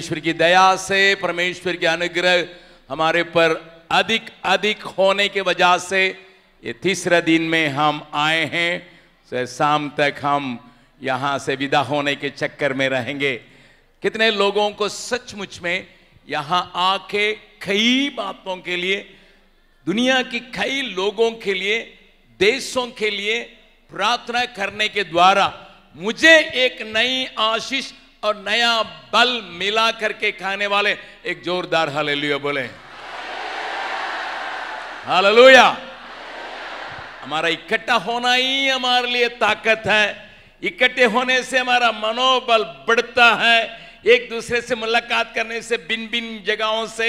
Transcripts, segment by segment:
परमेश्वर की दया से परमेश्वर के अनुग्रह हमारे पर अधिक अधिक होने के वजह से ये तीसरे दिन में हम आए हैं तो शाम तक हम यहाँ से विदा होने के चक्कर में रहेंगे कितने लोगों को सचमुच में यहाँ आके कई बातों के लिए दुनिया की कई लोगों के लिए देशों के लिए प्रार्थना करने के द्वारा मुझे एक नई आशीष और नया बल मिला करके खाने वाले एक जोरदार हालेलुया बोले हालेलुया हमारा इकट्ठा होना ही हमारे लिए ताकत है इकट्ठे होने से हमारा मनोबल बढ़ता है एक दूसरे से मुलाकात करने से बिन बिन जगहों से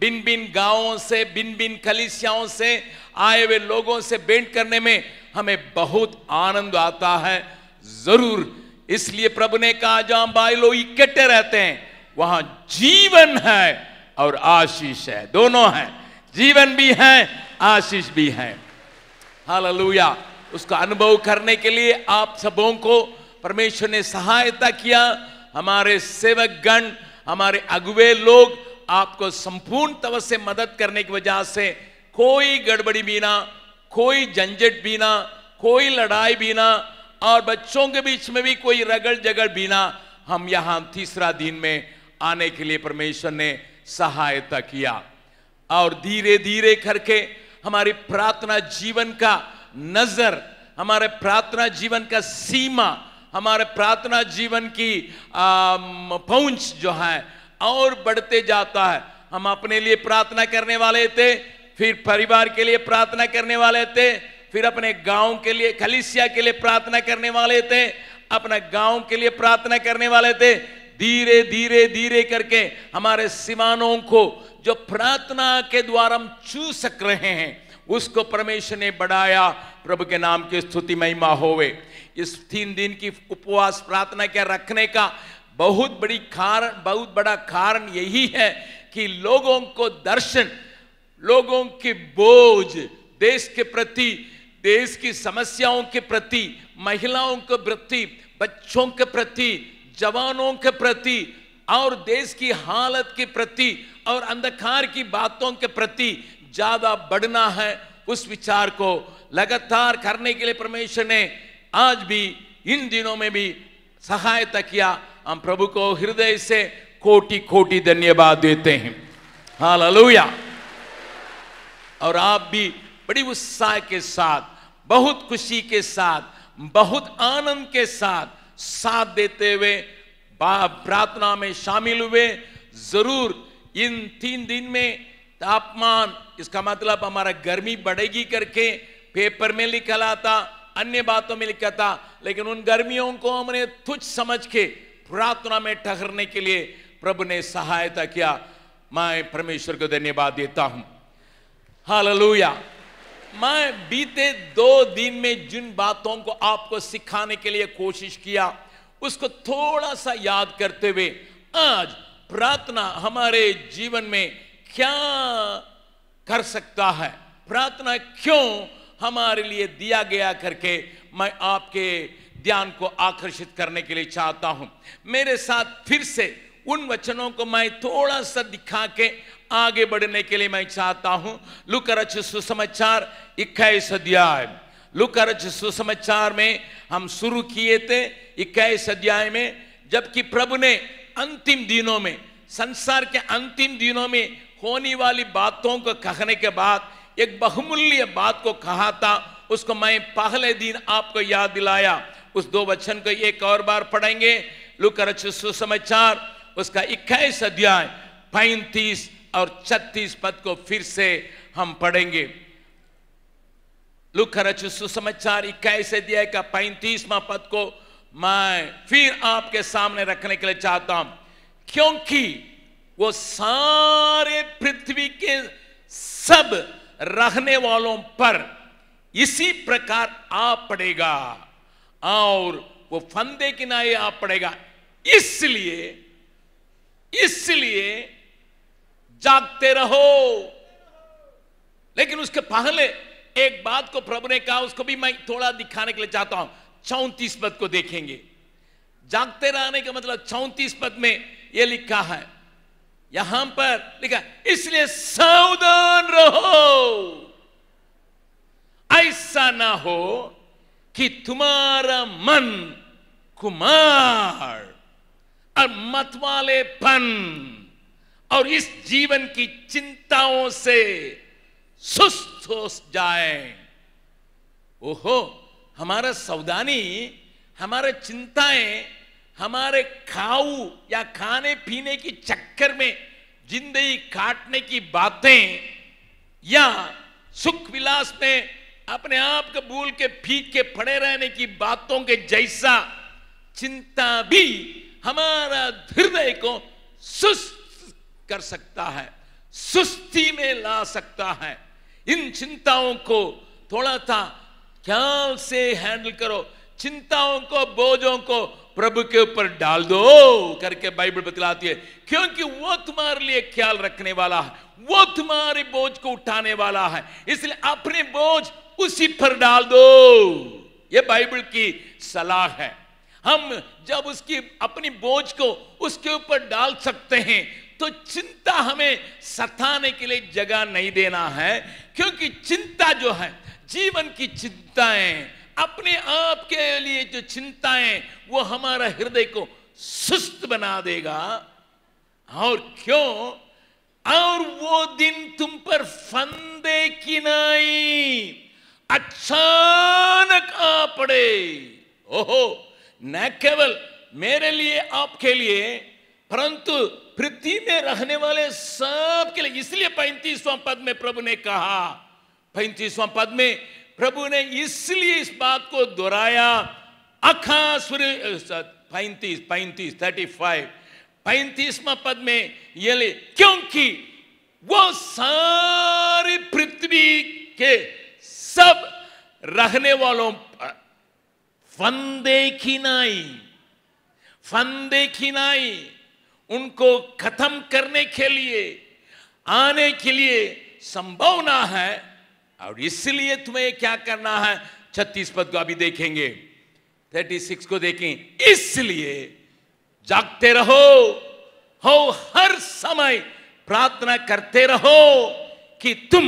बिन बिन गांवों से बिन बिन कलिसियाओं से आए हुए लोगों से बेंट करने में हमें बहुत आनंद आता है जरूर इसलिए प्रभु ने कहा जहां भाई लोग इकट्ठे रहते हैं वहां जीवन है और आशीष है दोनों है जीवन भी है आशीष भी है हालेलुया उसका अनुभव करने के लिए आप सबों को परमेश्वर ने सहायता किया हमारे सेवक गण हमारे अगुवे लोग आपको संपूर्ण तव से मदद करने की वजह से कोई गड़बड़ी बिना कोई झंझट बिना कोई लड़ाई बिना और बच्चों के बीच में भी कोई रगड़ जगड़ बिना हम यहां तीसरा दिन में आने के लिए परमेश्वर ने सहायता किया और धीरे धीरे करके हमारी प्रार्थना जीवन का नजर हमारे प्रार्थना जीवन का सीमा हमारे प्रार्थना जीवन की पहुंच जो है और बढ़ते जाता है हम अपने लिए प्रार्थना करने वाले थे फिर परिवार के लिए प्रार्थना करने वाले थे फिर अपने गांव के लिए खलिसिया के लिए प्रार्थना करने वाले थे अपने गांव के लिए प्रार्थना करने वाले थे धीरे धीरे धीरे करके हमारे सिमानों को जो प्रार्थना के द्वारा हम चू सक रहे हैं उसको परमेश्वर ने बढ़ाया प्रभु के नाम की स्तुति महिमा होवे इस तीन दिन की उपवास प्रार्थना के रखने का बहुत बड़ी कारण बहुत बड़ा कारण यही है कि लोगों को दर्शन लोगों के बोझ देश के प्रति देश की समस्याओं के प्रति महिलाओं के प्रति बच्चों के प्रति जवानों के प्रति और देश की हालत के प्रति और अंधकार की बातों के प्रति ज्यादा बढ़ना है उस विचार को लगातार करने के लिए परमेश्वर ने आज भी इन दिनों में भी सहायता किया हम प्रभु को हृदय से कोटि कोटि धन्यवाद देते हैं हाल और आप भी बड़ी उत्साह के साथ बहुत खुशी के साथ बहुत आनंद के साथ साथ देते हुए प्रार्थना में शामिल हुए जरूर इन तीन दिन में तापमान इसका मतलब हमारा गर्मी बढ़ेगी करके पेपर में लिखा लाता अन्य बातों में लिखा था लेकिन उन गर्मियों को हमने तुच्छ समझ के प्रार्थना में ठहरने के लिए प्रभु ने सहायता किया मैं परमेश्वर को धन्यवाद देता हूं हालेलुया मैं बीते दो दिन में जिन बातों को आपको सिखाने के लिए कोशिश किया उसको थोड़ा सा याद करते हुए आज प्रार्थना हमारे जीवन में क्या कर सकता है प्रार्थना क्यों हमारे लिए दिया गया करके मैं आपके ध्यान को आकर्षित करने के लिए चाहता हूं मेरे साथ फिर से उन वचनों को मैं थोड़ा सा दिखा के आगे बढ़ने के लिए मैं चाहता हूं लुकरच सुसमाचार इक्कीस अध्याय लुकरच सुसमाचार में हम शुरू किए थे इक्कीस अध्याय में जबकि प्रभु ने अंतिम दिनों में संसार के अंतिम दिनों में होने वाली बातों को कहने के बाद एक बहुमूल्य बात को कहा था उसको मैं पहले दिन आपको याद दिलाया उस दो वचन को एक और बार पढ़ेंगे लुकरच सुसमाचार उसका इक्कीस अध्याय पैंतीस और छत्तीस पद को फिर से हम पढ़ेंगे लुख रच सुसमाचार इक्कीस अध्याय का पैंतीसवा पद को मैं फिर आपके सामने रखने के लिए चाहता हूं क्योंकि वो सारे पृथ्वी के सब रहने वालों पर इसी प्रकार आ पड़ेगा और वो फंदे किनारे आ पड़ेगा इसलिए इसलिए जागते रहो लेकिन उसके पहले एक बात को प्रभु ने कहा उसको भी मैं थोड़ा दिखाने के लिए चाहता हूं चौंतीस पद को देखेंगे जागते रहने का मतलब चौंतीस पद में यह लिखा है यहां पर लिखा इसलिए सावधान रहो ऐसा ना हो कि तुम्हारा मन कुमार और मतवालेपन और इस जीवन की चिंताओं से सुस्त हो जाए ओहो हमारा सावधानी हमारे चिंताएं हमारे खाऊ या खाने पीने की चक्कर में जिंदगी काटने की बातें या सुख विलास में अपने आप को भूल के फीक के पड़े रहने की बातों के जैसा चिंता भी हमारा हृदय को सुस्त कर सकता है सुस्ती में ला सकता है इन चिंताओं को थोड़ा था ख्याल से हैंडल करो चिंताओं को बोझों को प्रभु के ऊपर डाल दो करके बाइबल बतलाती है क्योंकि वो तुम्हारे लिए ख्याल रखने वाला है वो तुम्हारे बोझ को उठाने वाला है इसलिए अपने बोझ उसी पर डाल दो ये बाइबल की सलाह है हम जब उसकी अपनी बोझ को उसके ऊपर डाल सकते हैं तो चिंता हमें सताने के लिए जगह नहीं देना है क्योंकि चिंता जो है जीवन की चिंताएं अपने आप के लिए जो चिंताएं वो हमारा हृदय को सुस्त बना देगा और क्यों और वो दिन तुम पर फंदे की नाई अचानक आ पड़े ओहो न केवल मेरे लिए आपके लिए परंतु पृथ्वी में रहने वाले सब के लिए इसलिए पैंतीसवां पद में प्रभु ने कहा पैंतीसवां पद में प्रभु ने इसलिए इस बात को दोहराया अखा सूर्य पैंतीस पैंतीस थर्टी फाइव पैंतीसवां पद में ये ले क्योंकि वो सारी पृथ्वी के सब रहने वालों नाई फन फंदे नाई उनको खत्म करने के लिए आने के लिए संभावना है और इसलिए तुम्हें क्या करना है छत्तीस पद को अभी देखेंगे थर्टी सिक्स को देखें इसलिए जागते रहो हो हर समय प्रार्थना करते रहो कि तुम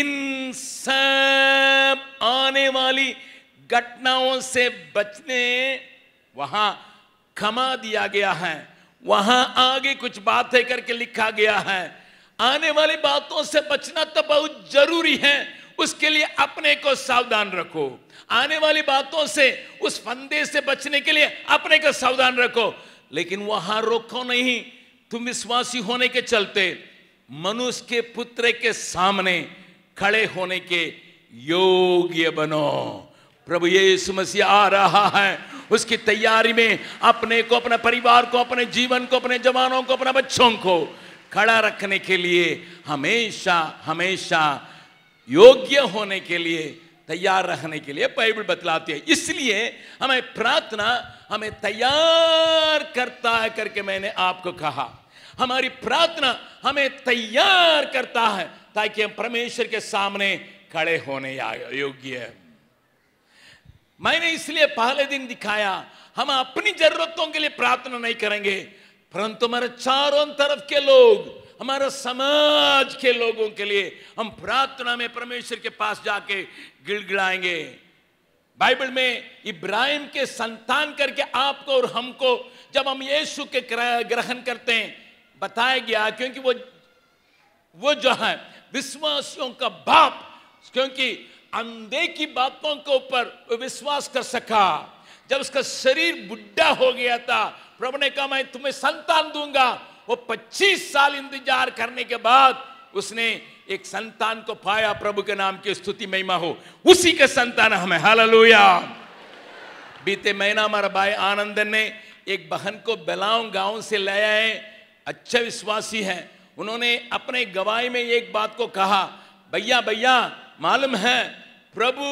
इन सब आने वाली घटनाओं से बचने वहां खमा दिया गया है वहां आगे कुछ बातें करके लिखा गया है आने वाली बातों से बचना तो बहुत जरूरी है उसके लिए अपने को सावधान रखो आने वाली बातों से उस फंदे से बचने के लिए अपने को सावधान रखो लेकिन वहां रोको नहीं तुम विश्वासी होने के चलते मनुष्य के पुत्र के सामने खड़े होने के योग्य बनो प्रभु ये मसीह आ रहा है उसकी तैयारी में अपने को अपने परिवार को अपने जीवन को अपने जवानों को अपने बच्चों को खड़ा रखने के लिए हमेशा हमेशा योग्य होने के लिए तैयार रहने के लिए बाइबल बतलाती है इसलिए हमें प्रार्थना हमें तैयार करता है करके मैंने आपको कहा हमारी प्रार्थना हमें तैयार करता है ताकि हम परमेश्वर के सामने खड़े होने योग्य है मैंने इसलिए पहले दिन दिखाया हम अपनी जरूरतों के लिए प्रार्थना नहीं करेंगे परंतु हमारे चारों तरफ के लोग हमारे समाज के लोगों के लिए हम प्रार्थना में परमेश्वर के पास जाके गिड़गिड़ाएंगे बाइबल में इब्राहिम के संतान करके आपको और हमको जब हम यीशु के ग्रहण करते हैं बताया गया क्योंकि वो वो जो है विश्वासियों का बाप क्योंकि अंधे की बातों के ऊपर विश्वास कर सका जब उसका शरीर बुढ़ा हो गया था प्रभु ने कहा मैं तुम्हें संतान दूंगा वो 25 साल इंतजार करने के बाद उसने एक संतान को पाया प्रभु के नाम की स्तुति महिमा हो उसी के संतान हमें हालेलुया बीते महीना हमारा भाई आनंद ने एक बहन को बेलाव गांव से लाया है अच्छे विश्वासी है उन्होंने अपने गवाही में एक बात को कहा भैया भैया मालूम है प्रभु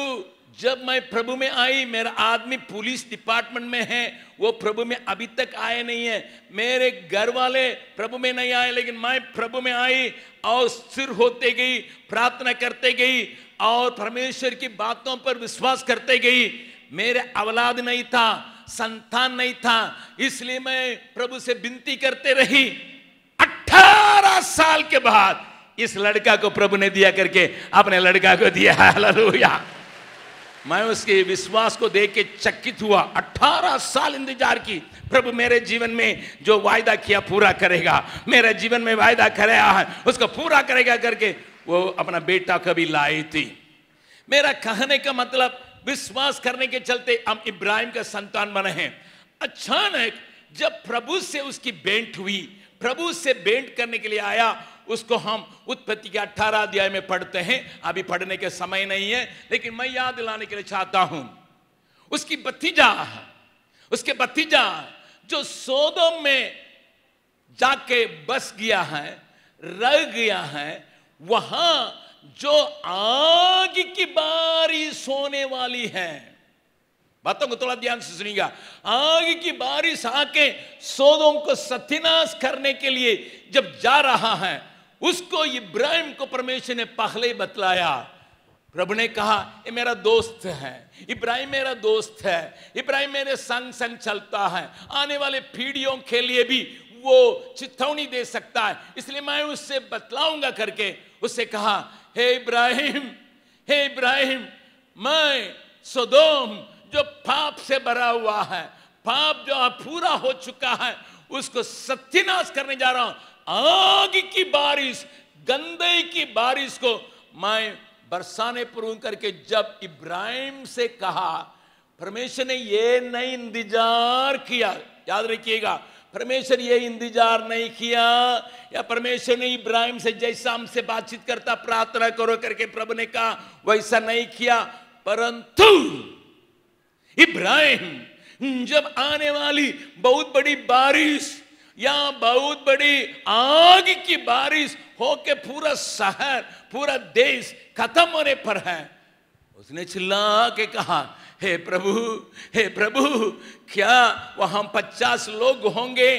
जब मैं प्रभु में आई मेरा आदमी पुलिस डिपार्टमेंट में है वो प्रभु में अभी तक आए नहीं है मेरे घर वाले प्रभु में नहीं आए लेकिन मैं प्रभु में आई और स्थिर होते गई प्रार्थना करते गई और परमेश्वर की बातों पर विश्वास करते गई मेरे अवलाद नहीं था संतान नहीं था इसलिए मैं प्रभु से विनती करते रही अठारह साल के बाद इस लड़का को प्रभु ने दिया करके अपने लड़का को दिया हालेलुया मैं उसके विश्वास को देख के चकित हुआ 18 साल इंतजार की प्रभु मेरे जीवन में जो वायदा किया पूरा करेगा मेरे जीवन में वायदा करेगा है उसको पूरा करेगा करके वो अपना बेटा कभी लाई थी मेरा कहने का मतलब विश्वास करने के चलते हम इब्राहिम का संतान बने हैं अचानक जब प्रभु से उसकी बेंट हुई प्रभु से बेंट करने के लिए आया उसको हम उत्पत्ति के अठारह अध्याय में पढ़ते हैं अभी पढ़ने के समय नहीं है लेकिन मैं याद दिलाने के लिए चाहता हूं उसकी भतीजा उसके भतीजा जो सोदम में जाके बस गया है रह गया है वहां जो आग की बारिश होने वाली है बातों को थोड़ा ध्यान से सुनिएगा आग की बारिश आके सोदों को सत्यनाश करने के लिए जब जा रहा है उसको इब्राहिम को परमेश्वर ने पहले ही बतलाया प्रभु ने कहा ये मेरा दोस्त है इब्राहिम मेरा दोस्त है इब्राहिम मेरे संग संग चलता है आने वाले पीढ़ियों के लिए भी वो चिथौनी दे सकता है इसलिए मैं उससे बतलाऊंगा करके उससे कहा हे इब्राहिम हे इब्राहिम मैं सोदोम जो पाप से भरा हुआ है पाप जो पूरा हो चुका है उसको सत्यनाश करने जा रहा हूं आग की बारिश गंदे की बारिश को मैं बरसाने पर करके जब इब्राहिम से कहा परमेश्वर ने ये नहीं इंतजार किया याद रखिएगा परमेश्वर ये इंतजार नहीं किया या परमेश्वर ने इब्राहिम से जैसा हमसे बातचीत करता प्रार्थना करो करके प्रभु ने कहा वैसा नहीं किया परंतु इब्राहिम जब आने वाली बहुत बड़ी बारिश यहां बहुत बड़ी आग की बारिश होके पूरा शहर पूरा देश खत्म होने पर है उसने चिल्ला के कहा हे प्रभु हे प्रभु क्या वहां पचास लोग होंगे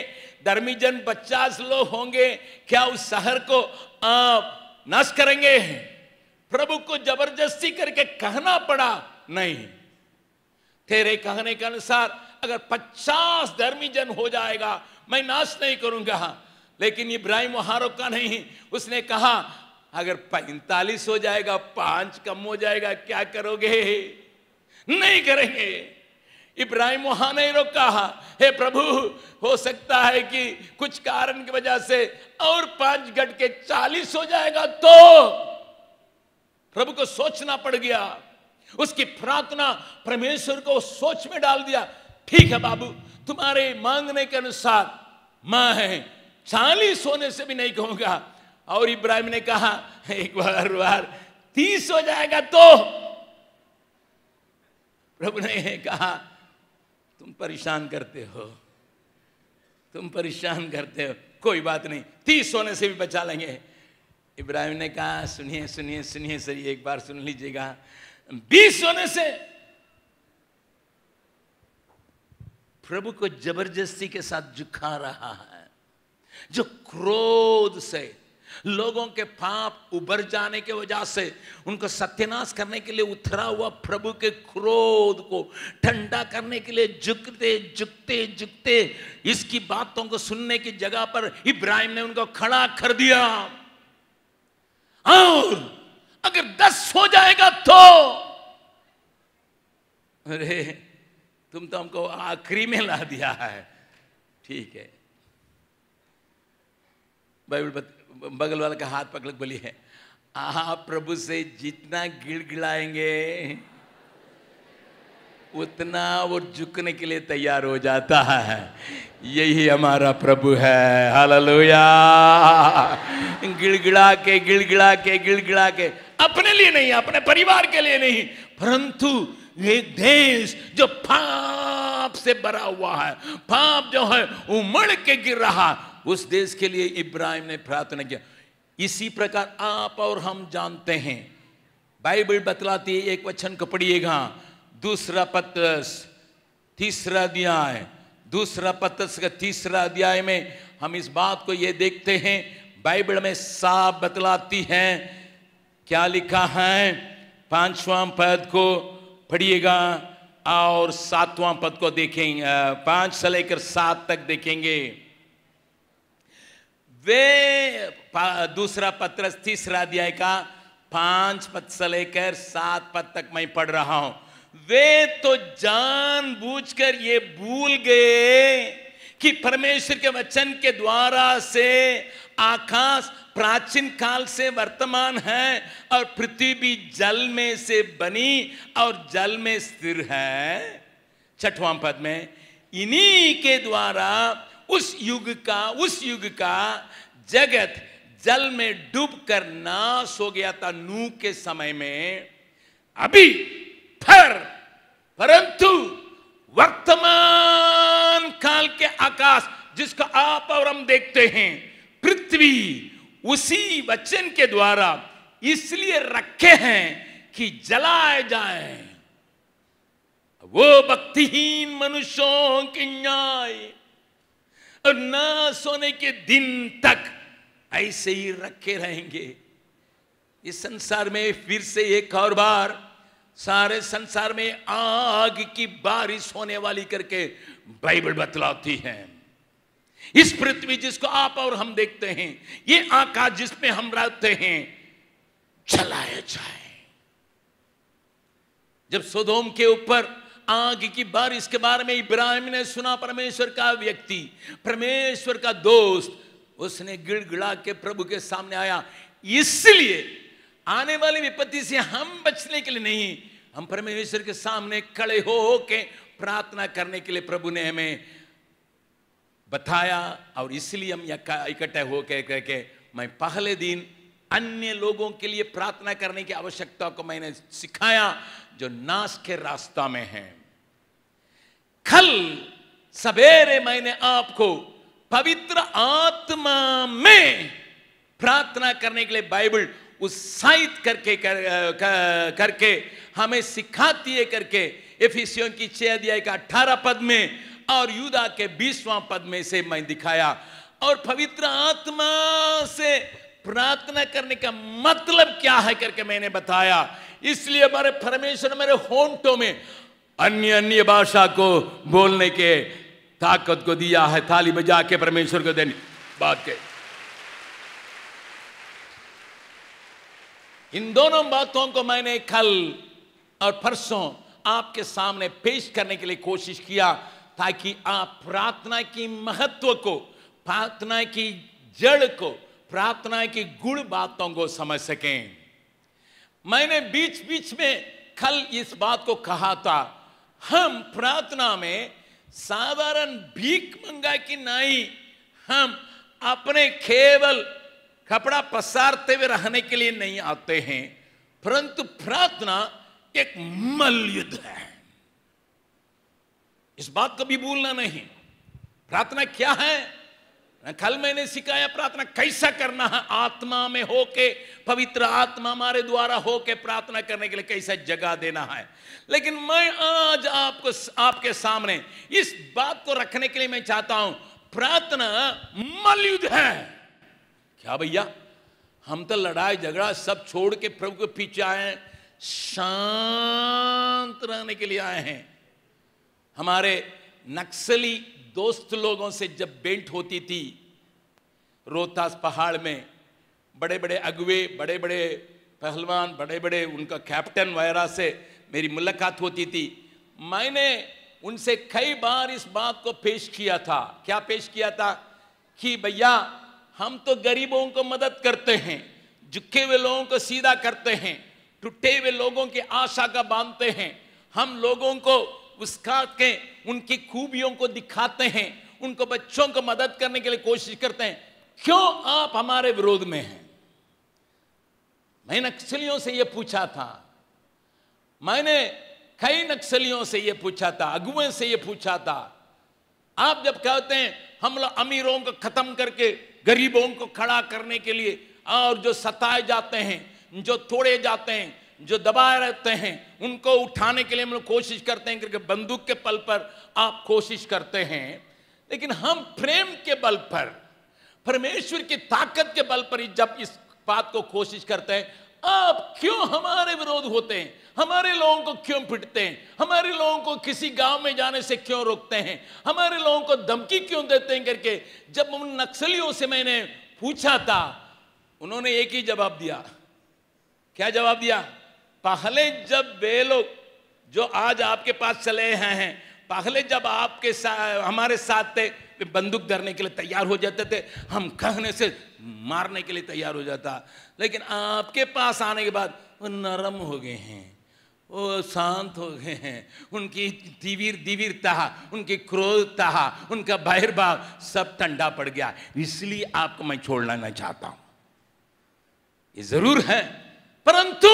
धर्मी जन पचास लोग होंगे क्या उस शहर को आप नष्ट करेंगे प्रभु को जबरदस्ती करके कहना पड़ा नहीं तेरे कहने के अनुसार अगर पचास धर्मीजन हो जाएगा मैं नाश नहीं करूंगा लेकिन इब्राहिम वहां रोका नहीं उसने कहा अगर पैंतालीस हो जाएगा पांच कम हो जाएगा क्या करोगे नहीं करेंगे इब्राहिम वहां नहीं रोका हे प्रभु हो सकता है कि कुछ कारण की वजह से और पांच घट के चालीस हो जाएगा तो प्रभु को सोचना पड़ गया उसकी प्रार्थना परमेश्वर को सोच में डाल दिया ठीक है बाबू तुम्हारे मांगने के अनुसार माँ है चालीस सोने से भी नहीं कहूंगा और इब्राहिम ने कहा एक बार बार तीस हो जाएगा तो प्रभु ने कहा तुम परेशान करते हो तुम परेशान करते हो कोई बात नहीं तीस सोने से भी बचा लेंगे इब्राहिम ने कहा सुनिए सुनिए सुनिए सर एक बार सुन लीजिएगा बीस सोने से प्रभु को जबरदस्ती के साथ झुका रहा है जो क्रोध से लोगों के पाप उबर जाने के वजह से उनको सत्यानाश करने के लिए उतरा हुआ प्रभु के क्रोध को ठंडा करने के लिए झुकते झुकते झुकते इसकी बातों को सुनने की जगह पर इब्राहिम ने उनको खड़ा कर दिया और अगर दस हो जाएगा तो अरे तुम तो हमको आखिरी में ला दिया है ठीक है बाइबल बगल वाले का हाथ पकड़ बोली है आप प्रभु से जितना गिड़गिड़ाएंगे उतना वो झुकने के लिए तैयार हो जाता है यही हमारा प्रभु है हालेलुया गिड़गिड़ा के गिड़गिड़ा के गिड़गिड़ा के अपने लिए नहीं अपने परिवार के लिए नहीं परंतु एक देश जो पाप से भरा हुआ है पाप जो है उमड़ के गिर रहा उस देश के लिए इब्राहिम ने प्रार्थना किया इसी प्रकार आप और हम जानते हैं बाइबल बतलाती है एक वचन को पढ़िएगा दूसरा पत्रस तीसरा अध्याय दूसरा पत्रस का तीसरा अध्याय में हम इस बात को यह देखते हैं बाइबल में साफ बतलाती है क्या लिखा है पांचवा पद को पढ़िएगा और सातवां पद को देखेंगे पांच से लेकर सात तक देखेंगे वे दूसरा पत्र तीसरा अध्याय का पांच पद से लेकर सात पद तक मैं पढ़ रहा हूं वे तो जानबूझकर ये भूल गए कि परमेश्वर के वचन के द्वारा से आकाश प्राचीन काल से वर्तमान है और पृथ्वी जल में से बनी और जल में स्थिर है छठवां पद में इन्हीं के द्वारा उस युग का उस युग का जगत जल में डूब कर नाश हो गया था नू के समय में अभी पर परंतु वर्तमान काल के आकाश जिसको आप और हम देखते हैं पृथ्वी उसी वचन के द्वारा इसलिए रखे हैं कि जलाए जाए वो भक्तिहीन मनुष्यों की न्याय और न सोने के दिन तक ऐसे ही रखे रहेंगे इस संसार में फिर से एक और बार सारे संसार में आग की बारिश होने वाली करके बाइबल बतलाती है इस पृथ्वी जिसको आप और हम देखते हैं ये आकाश जिसमें हम रहते हैं चलाया जाए जब सोदोम के ऊपर आग की बारिश के बारे में इब्राहिम ने सुना परमेश्वर का व्यक्ति परमेश्वर का दोस्त उसने गिड़गिड़ा के प्रभु के सामने आया इसलिए आने वाली विपत्ति से हम बचने के लिए नहीं हम परमेश्वर के सामने खड़े हो के प्रार्थना करने के लिए प्रभु ने हमें बताया और इसलिए हम इकट्ठे होकर कह के मैं पहले दिन अन्य लोगों के लिए प्रार्थना करने की आवश्यकता को मैंने सिखाया जो नाश के रास्ता में है कल सवेरे मैंने आपको पवित्र आत्मा में प्रार्थना करने के लिए बाइबल उत्साहित करके कर, कर, करके हमें सिखाती है करके एफिसियों की छह अध्याय का अठारह पद में और युदा के बीसवां पद में से मैं दिखाया और पवित्र आत्मा से प्रार्थना करने का मतलब क्या है करके मैंने बताया इसलिए हमारे परमेश्वर मेरे होंटों में अन्य अन्य भाषा को बोलने के ताकत को दिया है थाली बजा के परमेश्वर को देने बात के इन दोनों बातों को मैंने कल और परसों आपके सामने पेश करने के लिए कोशिश किया ताकि आप प्रार्थना की महत्व को प्रार्थना की जड़ को प्रार्थना की गुण बातों को समझ सकें मैंने बीच बीच में कल इस बात को कहा था हम प्रार्थना में साधारण भीख मंगा की नहीं हम अपने केवल कपड़ा पसारते हुए रहने के लिए नहीं आते हैं परंतु प्रार्थना एक मल्ल युद्ध है इस बात कभी भूलना नहीं प्रार्थना क्या है कल मैंने सिखाया प्रार्थना कैसा करना है आत्मा में होके पवित्र आत्मा हमारे द्वारा होके प्रार्थना करने के लिए कैसा जगह देना है लेकिन मैं आज आपको आपके सामने इस बात को रखने के लिए मैं चाहता हूं प्रार्थना मलयुद्ध है क्या भैया हम तो लड़ाई झगड़ा सब छोड़ के प्रभु के पीछे आए शांत रहने के लिए आए हैं हमारे नक्सली दोस्त लोगों से जब बेंट होती थी रोहतास पहाड़ में बड़े बड़े अगवे बड़े बड़े पहलवान बड़े बड़े उनका कैप्टन वगैरह से मेरी मुलाकात होती थी मैंने उनसे कई बार इस बात को पेश किया था क्या पेश किया था कि भैया हम तो गरीबों को मदद करते हैं झुके हुए लोगों को सीधा करते हैं टूटे हुए लोगों की आशा का बांधते हैं हम लोगों को उसका के उनकी खूबियों को दिखाते हैं उनको बच्चों को मदद करने के लिए कोशिश करते हैं क्यों आप हमारे विरोध में हैं मैं नक्सलियों से यह पूछा था मैंने कई नक्सलियों से यह पूछा था अगुए से यह पूछा था आप जब कहते हैं हम लोग अमीरों को खत्म करके गरीबों को खड़ा करने के लिए और जो सताए जाते हैं जो तोड़े जाते हैं जो दबाए रहते हैं उनको उठाने के लिए हम लोग कोशिश करते हैं क्योंकि बंदूक के पल पर आप कोशिश करते हैं लेकिन हम प्रेम के बल पर परमेश्वर की ताकत के बल पर जब इस बात को कोशिश करते हैं आप क्यों हमारे विरोध होते हैं हमारे लोगों को क्यों पिटते हैं हमारे लोगों को किसी गांव में जाने से क्यों रोकते हैं हमारे लोगों को धमकी क्यों देते हैं करके जब उन नक्सलियों से मैंने पूछा था उन्होंने एक ही जवाब दिया क्या जवाब दिया पहले जब वे लोग जो आज आपके पास चले हैं पहले जब आपके साथ हमारे साथ थे बंदूक धरने के लिए तैयार हो जाते थे हम कहने से मारने के लिए तैयार हो जाता लेकिन आपके पास आने के बाद वो नरम हो गए हैं वो शांत हो गए हैं उनकी दिवीर दिवीरता उनकी क्रोधता उनका बहिर्भाव सब ठंडा पड़ गया इसलिए आपको मैं छोड़ना चाहता हूं ये जरूर है परंतु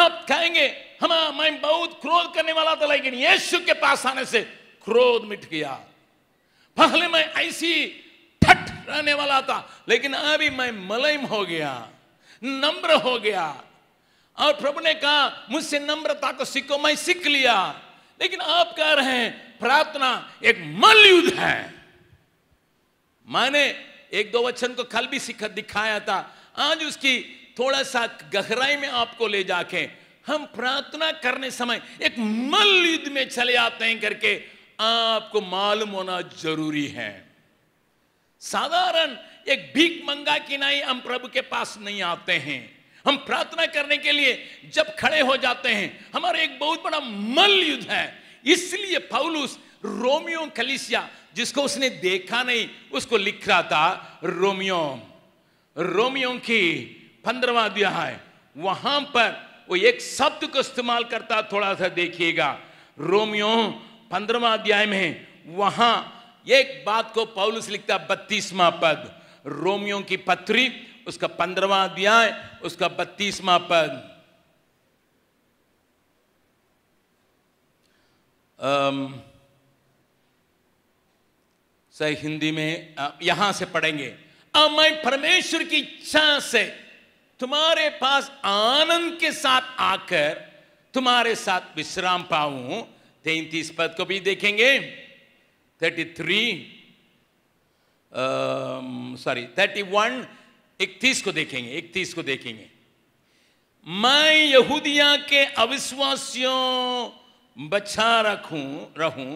आप कहेंगे हम मैं बहुत क्रोध करने वाला था लेकिन यीशु के पास आने से क्रोध मिट गया पहले मैं ऐसी ठट रहने वाला था लेकिन अभी मैं मलयम हो गया नम्र हो गया और प्रभु ने कहा मुझसे नम्रता को सीखो मैं सीख लिया लेकिन आप कह रहे हैं प्रार्थना एक मलयुद्ध है मैंने एक दो वचन को कल भी सिखा दिखाया था आज उसकी थोड़ा सा गहराई में आपको ले जाके हम प्रार्थना करने समय एक युद्ध में चले आते हैं करके आपको मालूम होना जरूरी है साधारण एक भीख मंगा की नहीं हम प्रभु के पास नहीं आते हैं हम प्रार्थना करने के लिए जब खड़े हो जाते हैं हमारा एक बहुत बड़ा मल युद्ध है इसलिए पाउलुस रोमियो कलिसिया जिसको उसने देखा नहीं उसको लिख रहा था रोमियो रोमियो की पंद्रवा अध्याय है वहां पर वो एक शब्द को इस्तेमाल करता थोड़ा सा देखिएगा रोमियो पंद्रवा अध्याय में वहां एक बात को पौलुस लिखता बत्तीसवा पद रोमियो की पत्री उसका पंद्रवा अध्याय उसका बत्तीसवा पद सही हिंदी में यहां से पढ़ेंगे अमय परमेश्वर की इच्छा से तुम्हारे पास आनंद के साथ आकर तुम्हारे साथ विश्राम पाऊ तैतीस पद को भी देखेंगे thirty three sorry thirty one इकतीस को देखेंगे इकतीस को देखेंगे मैं यहूदिया के अविश्वासियों बचा रखू रहू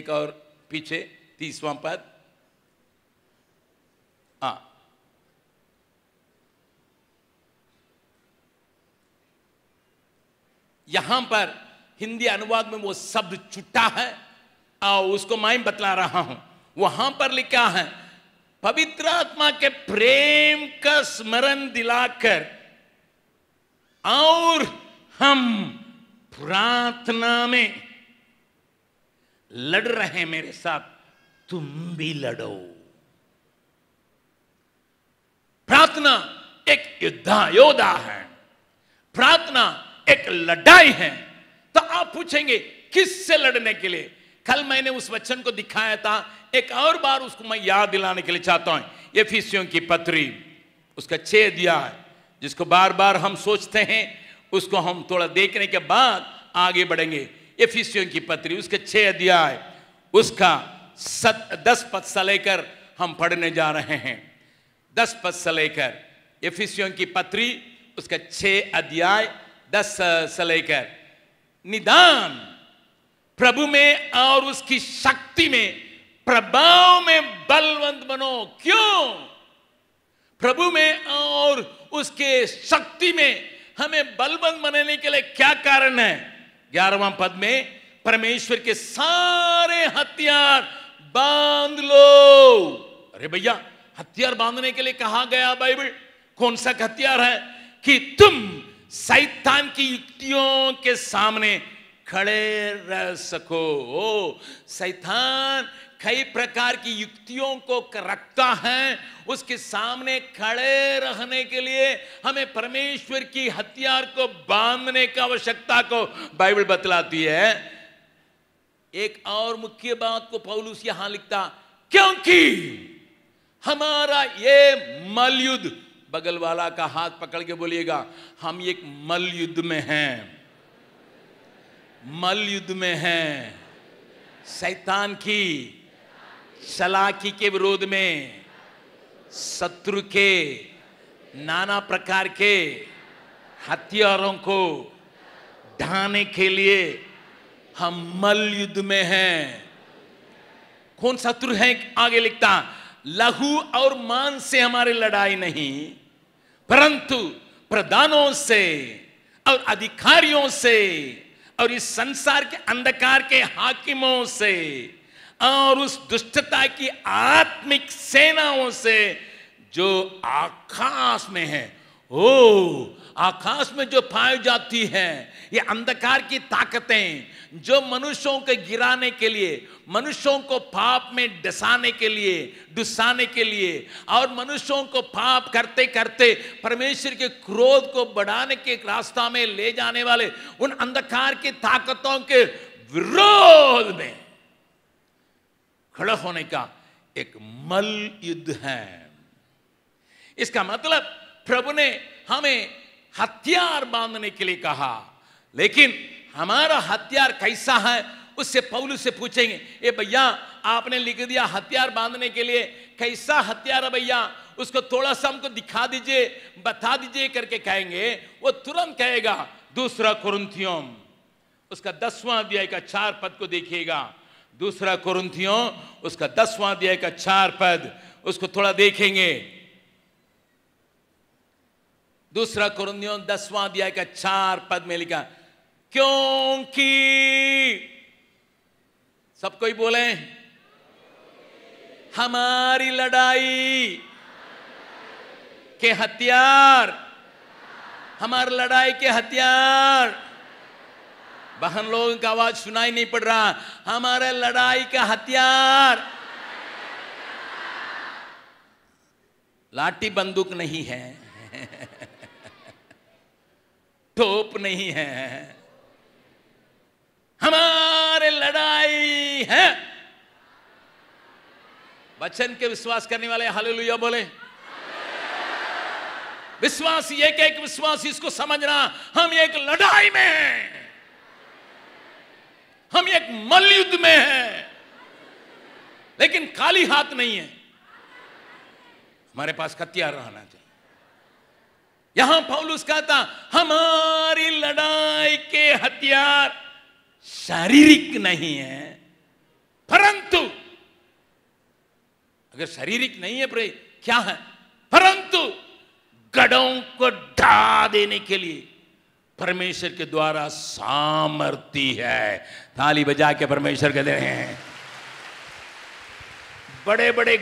एक और पीछे तीसवां पद यहां पर हिंदी अनुवाद में वो शब्द चुट्टा है और उसको मैं बतला रहा हूं वहां पर लिखा है पवित्र आत्मा के प्रेम का स्मरण दिलाकर और हम प्रार्थना में लड़ रहे मेरे साथ तुम भी लड़ो प्रार्थना एक युद्धा योद्धा है प्रार्थना एक लड़ाई है तो आप पूछेंगे किससे लड़ने के लिए कल मैंने उस वचन को दिखाया था एक और बार उसको मैं याद दिलाने के लिए चाहता हूं ये फीसियों की पत्री उसका छे दिया है जिसको बार बार हम सोचते हैं उसको हम थोड़ा देखने के बाद आगे बढ़ेंगे ये फीसियों की पत्री उसके छे अध्याय उसका सत दस पद से लेकर हम पढ़ने जा रहे हैं दस पद से लेकर एफिसियों की पत्री उसका छह अध्याय दस से लेकर निदान प्रभु में और उसकी शक्ति में प्रभाव में बलवंत बनो क्यों प्रभु में और उसके शक्ति में हमें बलवंत बनाने के लिए क्या कारण है ग्यारहवां पद में परमेश्वर के सारे हथियार बांध लो अरे भैया हथियार बांधने के लिए कहा गया बाइबल कौन सा हथियार है कि तुम सैतान की युक्तियों के सामने खड़े रह सको ओ सैतान कई प्रकार की युक्तियों को रखता है उसके सामने खड़े रहने के लिए हमें परमेश्वर की हथियार को बांधने की आवश्यकता को बाइबल बतलाती है एक और मुख्य बात को पौलुस यहां लिखता क्योंकि हमारा ये मलयुद्ध बगल वाला का हाथ पकड़ के बोलिएगा हम एक मलयुद्ध में हैं मलयुद्ध में हैं शैतान की सलाखी के विरोध में शत्रु के नाना प्रकार के हथियारों को ढाने के लिए हम मल युद्ध में हैं कौन शत्रु है आगे लिखता लघु और मान से हमारी लड़ाई नहीं परंतु प्रधानों से और अधिकारियों से और इस संसार के अंधकार के हाकिमों से और उस दुष्टता की आत्मिक सेनाओं से जो आकाश में है ओ आकाश में जो पाई जाती है ये अंधकार की ताकतें जो मनुष्यों के गिराने के लिए मनुष्यों को पाप में डसाने के लिए डुसाने के लिए और मनुष्यों को पाप करते करते परमेश्वर के क्रोध को बढ़ाने के रास्ता में ले जाने वाले उन अंधकार की ताकतों के विरोध में खड़ा होने का एक मल युद्ध है इसका मतलब प्रभु ने हमें हथियार बांधने के लिए कहा लेकिन हमारा हथियार कैसा है उससे पौलू से पूछेंगे ये भैया आपने लिख दिया हथियार बांधने के लिए कैसा हथियार है भैया उसको थोड़ा सा हमको दिखा दीजिए बता दीजिए करके कहेंगे वो तुरंत कहेगा दूसरा कुरुंथियों उसका दसवां अध्याय का चार पद को देखिएगा दूसरा कुरुंथियों उसका दसवां अध्याय का चार पद उसको थोड़ा देखेंगे दूसरा कुरनियों दसवां अध्याय का चार पद में लिखा क्योंकि सब कोई बोले हमारी लड़ाई के हथियार हमारी लड़ाई के हथियार बहन लोगों का आवाज सुनाई नहीं पड़ रहा हमारे लड़ाई का हथियार लाठी बंदूक नहीं है धूप नहीं है हमारे लड़ाई है वचन के विश्वास करने वाले हालेलुया बोले विश्वास एक एक विश्वास इसको समझना हम एक लड़ाई में हैं हम एक मलयुद्ध में हैं लेकिन खाली हाथ नहीं है हमारे पास हथियार रहना चाहिए यहां पौलुस कहता हमारी लड़ाई के हथियार शारीरिक नहीं है परंतु अगर शारीरिक नहीं है प्रे क्या है परंतु गड़ों को ढा देने के लिए परमेश्वर के द्वारा सामर्थी है थाली बजा के परमेश्वर के दे रहे हैं बड़े बड़े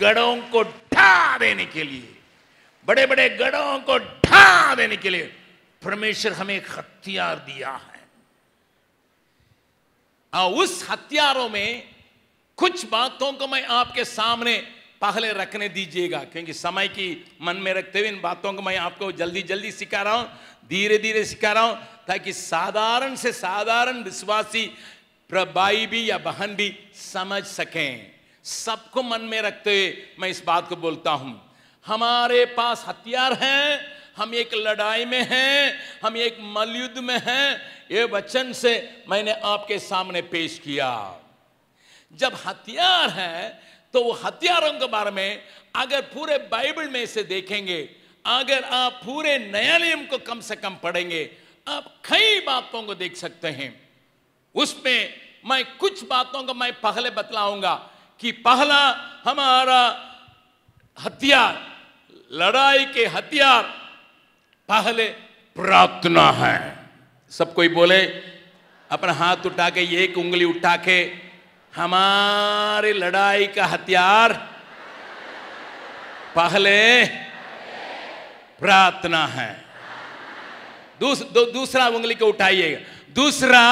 गड़ों को ढा देने के लिए बड़े बड़े गढ़ों को ढा देने के लिए परमेश्वर हमें एक हथियार दिया है और उस हथियारों में कुछ बातों को मैं आपके सामने पहले रखने दीजिएगा क्योंकि समय की मन में रखते हुए इन बातों को मैं आपको जल्दी जल्दी सिखा रहा हूं धीरे धीरे सिखा रहा हूं ताकि साधारण से साधारण विश्वासी प्रभाई भी या बहन भी समझ सकें सबको मन में रखते हुए मैं इस बात को बोलता हूं हमारे पास हथियार हैं हम एक लड़ाई में हैं हम एक मलयुद्ध में हैं ये वचन से मैंने आपके सामने पेश किया जब हथियार है तो वो हथियारों के बारे में अगर पूरे बाइबल में से देखेंगे अगर आप पूरे नया नियम को कम से कम पढ़ेंगे आप कई बातों को देख सकते हैं उसमें मैं कुछ बातों को मैं पहले बतलाऊंगा कि पहला हमारा हथियार लड़ाई के हथियार पहले प्रार्थना है सब कोई बोले अपना हाथ उठा के एक उंगली उठा के हमारे लड़ाई का हथियार पहले प्रार्थना है दूस, दो, दूसरा उंगली को उठाइएगा दूसरा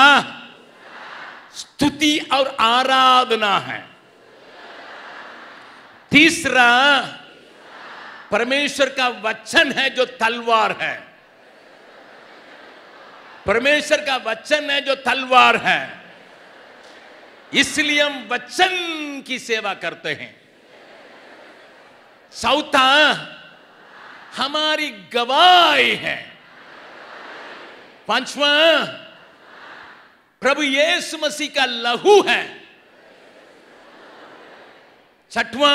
स्तुति और आराधना है तीसरा परमेश्वर का वचन है जो तलवार है परमेश्वर का वचन है जो तलवार है इसलिए हम वचन की सेवा करते हैं सौता हमारी गवाही है पांचवा प्रभु यीशु मसीह का लहू है छठवा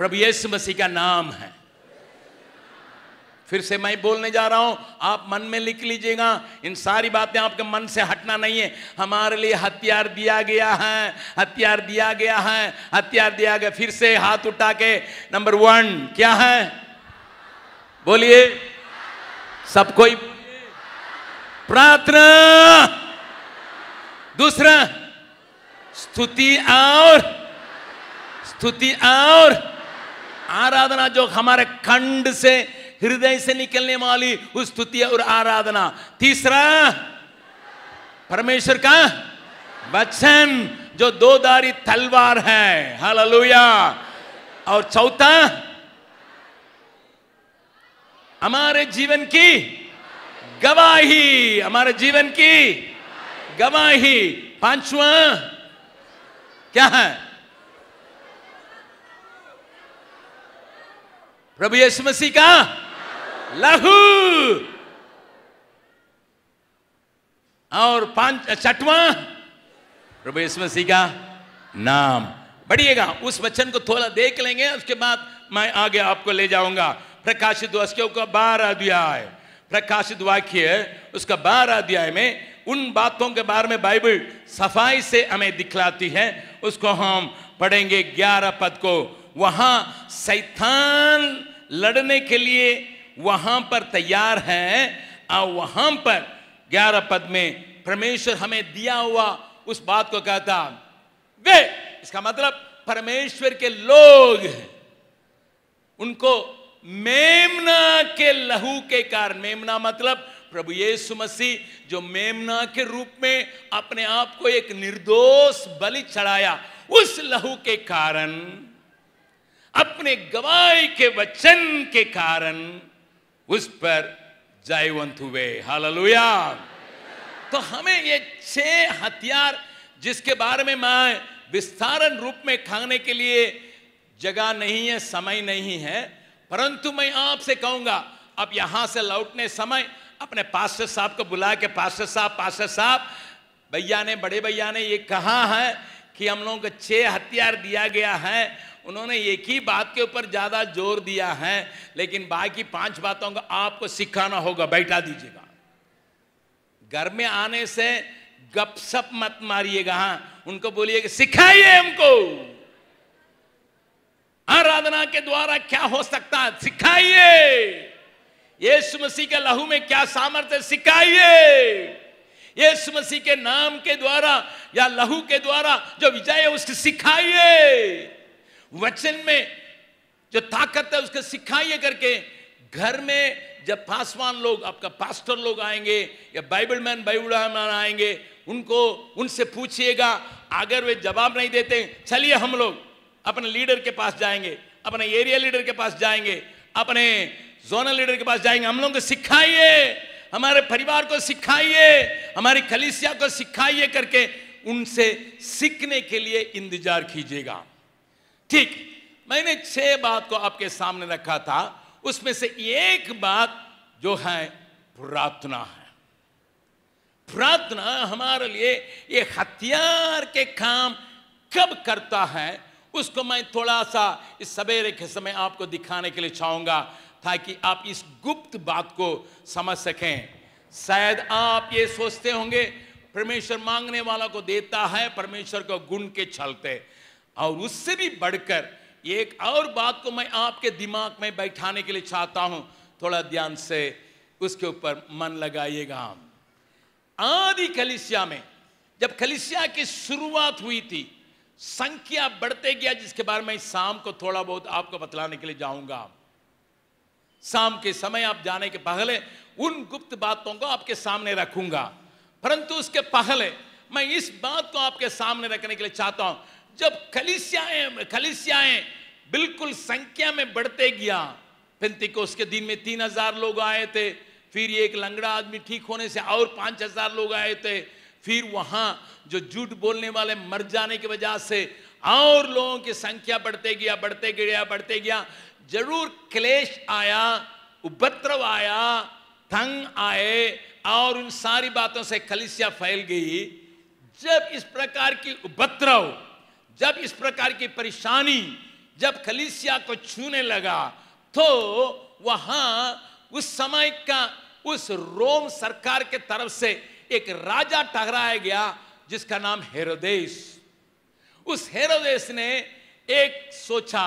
प्रभु यीशु मसीह का नाम है फिर से मैं बोलने जा रहा हूं आप मन में लिख लीजिएगा इन सारी बातें आपके मन से हटना नहीं है हमारे लिए हथियार दिया गया है हथियार दिया गया है हथियार दिया गया फिर से हाथ उठा के नंबर वन क्या है बोलिए सब कोई प्रार्थना दूसरा स्तुति और स्तुति और आराधना जो हमारे खंड से हृदय से निकलने वाली उस स्तुति और आराधना तीसरा परमेश्वर का वचन जो दो दारी तलवार है हालेलुया और चौथा हमारे जीवन की गवाही हमारे जीवन की गवाही पांचवा क्या है प्रभु यीशु मसीह का लहू और पांच छठवां प्रभु यीशु मसीह का नाम बढ़िएगा उस वचन को थोड़ा देख लेंगे उसके बाद मैं आगे आपको ले जाऊंगा प्रकाशित वाक्यों का बारह अध्याय प्रकाशित वाक्य उसका बारह अध्याय में उन बातों के बारे में बाइबल सफाई से हमें दिखलाती है उसको हम पढ़ेंगे ग्यारह पद को वहां सैतान लड़ने के लिए वहां पर तैयार हैं और वहां पर ग्यारह पद में परमेश्वर हमें दिया हुआ उस बात को कहता वे इसका मतलब परमेश्वर के लोग हैं उनको मेमना के लहू के कारण मेमना मतलब प्रभु ये मसीह जो मेमना के रूप में अपने आप को एक निर्दोष बलि चढ़ाया उस लहू के कारण अपने गवाही के वचन के कारण उस पर जायवंत हुए हालेलुया तो हमें ये छह हथियार जिसके बारे में मैं विस्तारण रूप में खाने के लिए जगह नहीं है समय नहीं है परंतु मैं आपसे कहूंगा अब यहां से लौटने समय अपने पास्टर साहब को बुला के पास्टर साहब पास्टर साहब भैया ने बड़े भैया ने ये कहा है कि हम लोगों को छह हथियार दिया गया है उन्होंने एक ही बात के ऊपर ज़्यादा जोर दिया है लेकिन बाकी पांच बातों का आपको सिखाना होगा बैठा दीजिएगा घर में आने से गपसप मत मारिएगा हाँ, उनको बोलिए सिखाइए हमको आराधना के द्वारा क्या हो सकता है सिखाइए ये मसीह के लहू में क्या सामर्थ्य सिखाइए ये मसीह के नाम के द्वारा या लहू के द्वारा जो विजय है उसको सिखाइए वचन में जो ताकत है उसको सिखाइए करके घर में जब पासवान लोग आपका पास्टर लोग आएंगे या बाइबल मैन बाइबल मैन आएंगे उनको उनसे पूछिएगा अगर वे जवाब नहीं देते चलिए हम लोग अपने लीडर के पास जाएंगे अपने एरिया लीडर के पास जाएंगे अपने जोनल लीडर के पास जाएंगे हम लोग को सिखाइए हमारे परिवार को सिखाइए हमारी खलिसिया को सिखाइए करके उनसे सीखने के लिए इंतजार कीजिएगा ठीक मैंने छह बात को आपके सामने रखा था उसमें से एक बात जो है प्रार्थना है प्रार्थना हमारे लिए ये हथियार के काम कब करता है उसको मैं थोड़ा सा इस सवेरे के समय आपको दिखाने के लिए चाहूंगा ताकि आप इस गुप्त बात को समझ सकें शायद आप ये सोचते होंगे परमेश्वर मांगने वाला को देता है परमेश्वर को गुण के छलते और उससे भी बढ़कर एक और बात को मैं आपके दिमाग में बैठाने के लिए चाहता हूं थोड़ा ध्यान से उसके ऊपर मन लगाइएगा आदि कलिसिया में जब कलिसिया की शुरुआत हुई थी संख्या बढ़ते गया जिसके बारे में शाम को थोड़ा बहुत आपको बतलाने के लिए जाऊंगा शाम के समय आप जाने के पहले उन गुप्त बातों को आपके सामने रखूंगा परंतु उसके पहले मैं इस बात को आपके सामने रखने के लिए चाहता हूं जब कलिसियाएं कलिसियाएं बिल्कुल संख्या में बढ़ते गया को उसके दिन में तीन हजार लोग आए थे फिर एक लंगड़ा आदमी ठीक होने से और पांच हजार लोग आए थे फिर वहां जो झूठ बोलने वाले मर जाने की वजह से और लोगों की संख्या बढ़ते गया बढ़ते गया बढ़ते गया जरूर क्लेश आया उपद्रव आया थंग आए और उन सारी बातों से कलिसिया फैल गई जब इस प्रकार की उपद्रव जब इस प्रकार की परेशानी जब खलीसिया को छूने लगा तो वहां उस समय का उस रोम सरकार के तरफ से एक राजा ठहराया गया जिसका नाम हेरोदेश उस हेरोदेस ने एक सोचा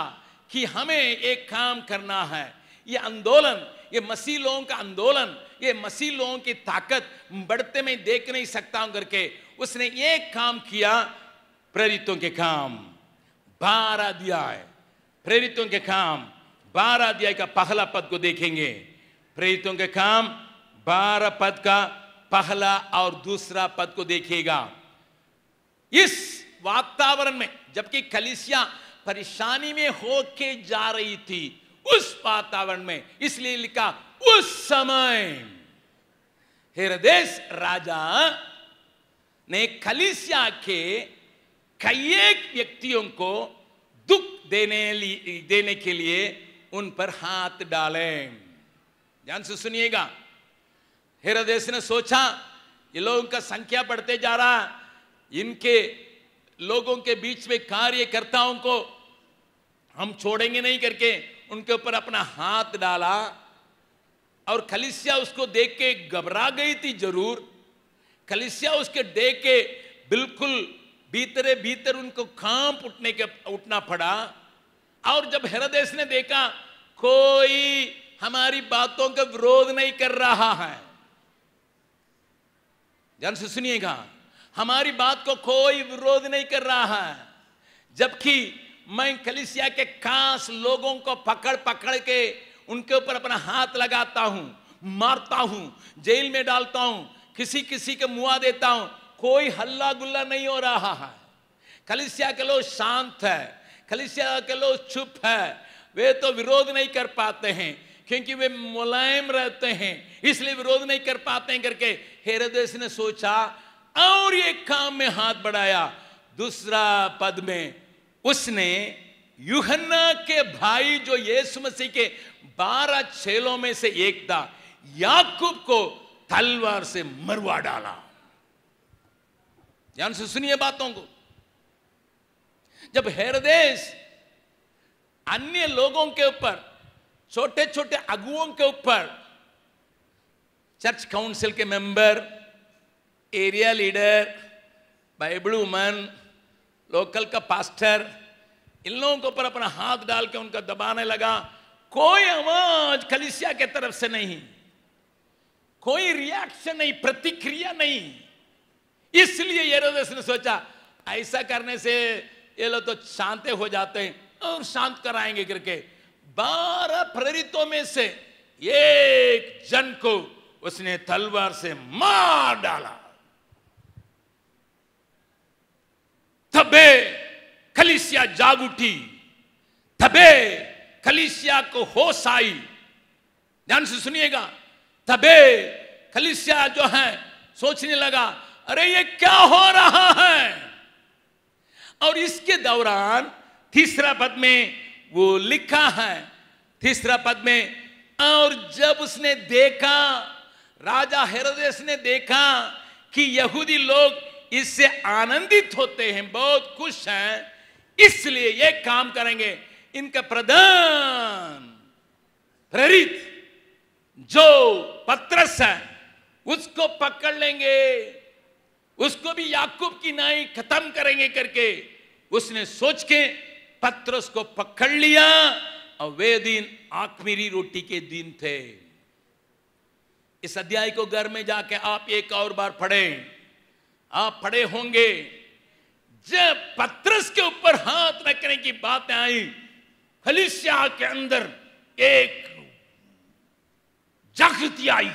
कि हमें एक काम करना है ये आंदोलन ये मसीह लोगों का आंदोलन ये मसीह लोगों की ताकत बढ़ते में देख नहीं सकता हूं करके उसने एक काम किया प्रेरितों के काम बारह अध्याय प्रेरितों के काम बारह अध्याय का पहला पद को देखेंगे प्रेरितों के काम बारह पद का पहला और दूसरा पद को देखिएगा इस वातावरण में जबकि कलिसिया परेशानी में होके जा रही थी उस वातावरण में इसलिए लिखा उस समय हेरदेश राजा ने कलिसिया के कई व्यक्तियों को दुख देने देने के लिए उन पर हाथ डालें ध्यान से सुनिएगा हेरोदेश ने सोचा ये लोगों का संख्या बढ़ते जा रहा इनके लोगों के बीच में कार्यकर्ताओं को हम छोड़ेंगे नहीं करके उनके ऊपर अपना हाथ डाला और कलिसिया उसको देख के घबरा गई थी जरूर खलिसिया उसके देख के बिल्कुल भीतरे भीतर उनको खांप उठने के उठना पड़ा और जब हृदय ने देखा कोई हमारी बातों का विरोध नहीं कर रहा है ध्यान से सुनिएगा हमारी बात को कोई विरोध नहीं कर रहा है जबकि मैं कलिसिया के खास लोगों को पकड़ पकड़ के उनके ऊपर अपना हाथ लगाता हूं मारता हूं जेल में डालता हूं किसी किसी के मुआ देता हूं कोई हल्ला गुल्ला नहीं हो रहा है कलिसिया के लोग शांत है कलिसिया के लोग चुप है वे तो विरोध नहीं कर पाते हैं क्योंकि वे मुलायम रहते हैं इसलिए विरोध नहीं कर पाते हैं करके हेरोदेस ने सोचा और एक काम में हाथ बढ़ाया दूसरा पद में उसने युहन्ना के भाई जो यीशु मसीह के बारह चेलों में से एक था याकूब को तलवार से मरवा डाला ध्यान से सुनिए बातों को जब हेरदेश अन्य लोगों के ऊपर छोटे छोटे अगुओं के ऊपर चर्च काउंसिल के member area leader bible woman local का पास्टर इन लोगों के ऊपर अपना हाथ डाल के उनका दबाने लगा कोई आवाज कलिसिया के तरफ से नहीं कोई रिएक्शन नहीं प्रतिक्रिया नहीं इसलिए हेरोदेस ने सोचा ऐसा करने से ये लोग तो शांत हो जाते हैं और शांत कराएंगे करके बारह प्रेरितों में से एक जन को उसने तलवार से मार डाला तबे खलिसिया जाग उठी तबे खलिसिया को होश आई ध्यान से सुनिएगा तबे खलिसिया जो है सोचने लगा अरे ये क्या हो रहा है और इसके दौरान तीसरा पद में वो लिखा है तीसरा पद में और जब उसने देखा राजा हेरोदेस ने देखा कि यहूदी लोग इससे आनंदित होते हैं बहुत खुश हैं इसलिए ये काम करेंगे इनका प्रधान प्रेरित जो पत्रस है उसको पकड़ लेंगे उसको भी याकूब की नाई खत्म करेंगे करके उसने सोच के पत्रस को पकड़ लिया और वे दिन आखिरी रोटी के दिन थे इस अध्याय को घर में जाके आप एक और बार पढ़े आप पढ़े होंगे जब पत्रस के ऊपर हाथ रखने की बात आई खलिसिया के अंदर एक जागृति आई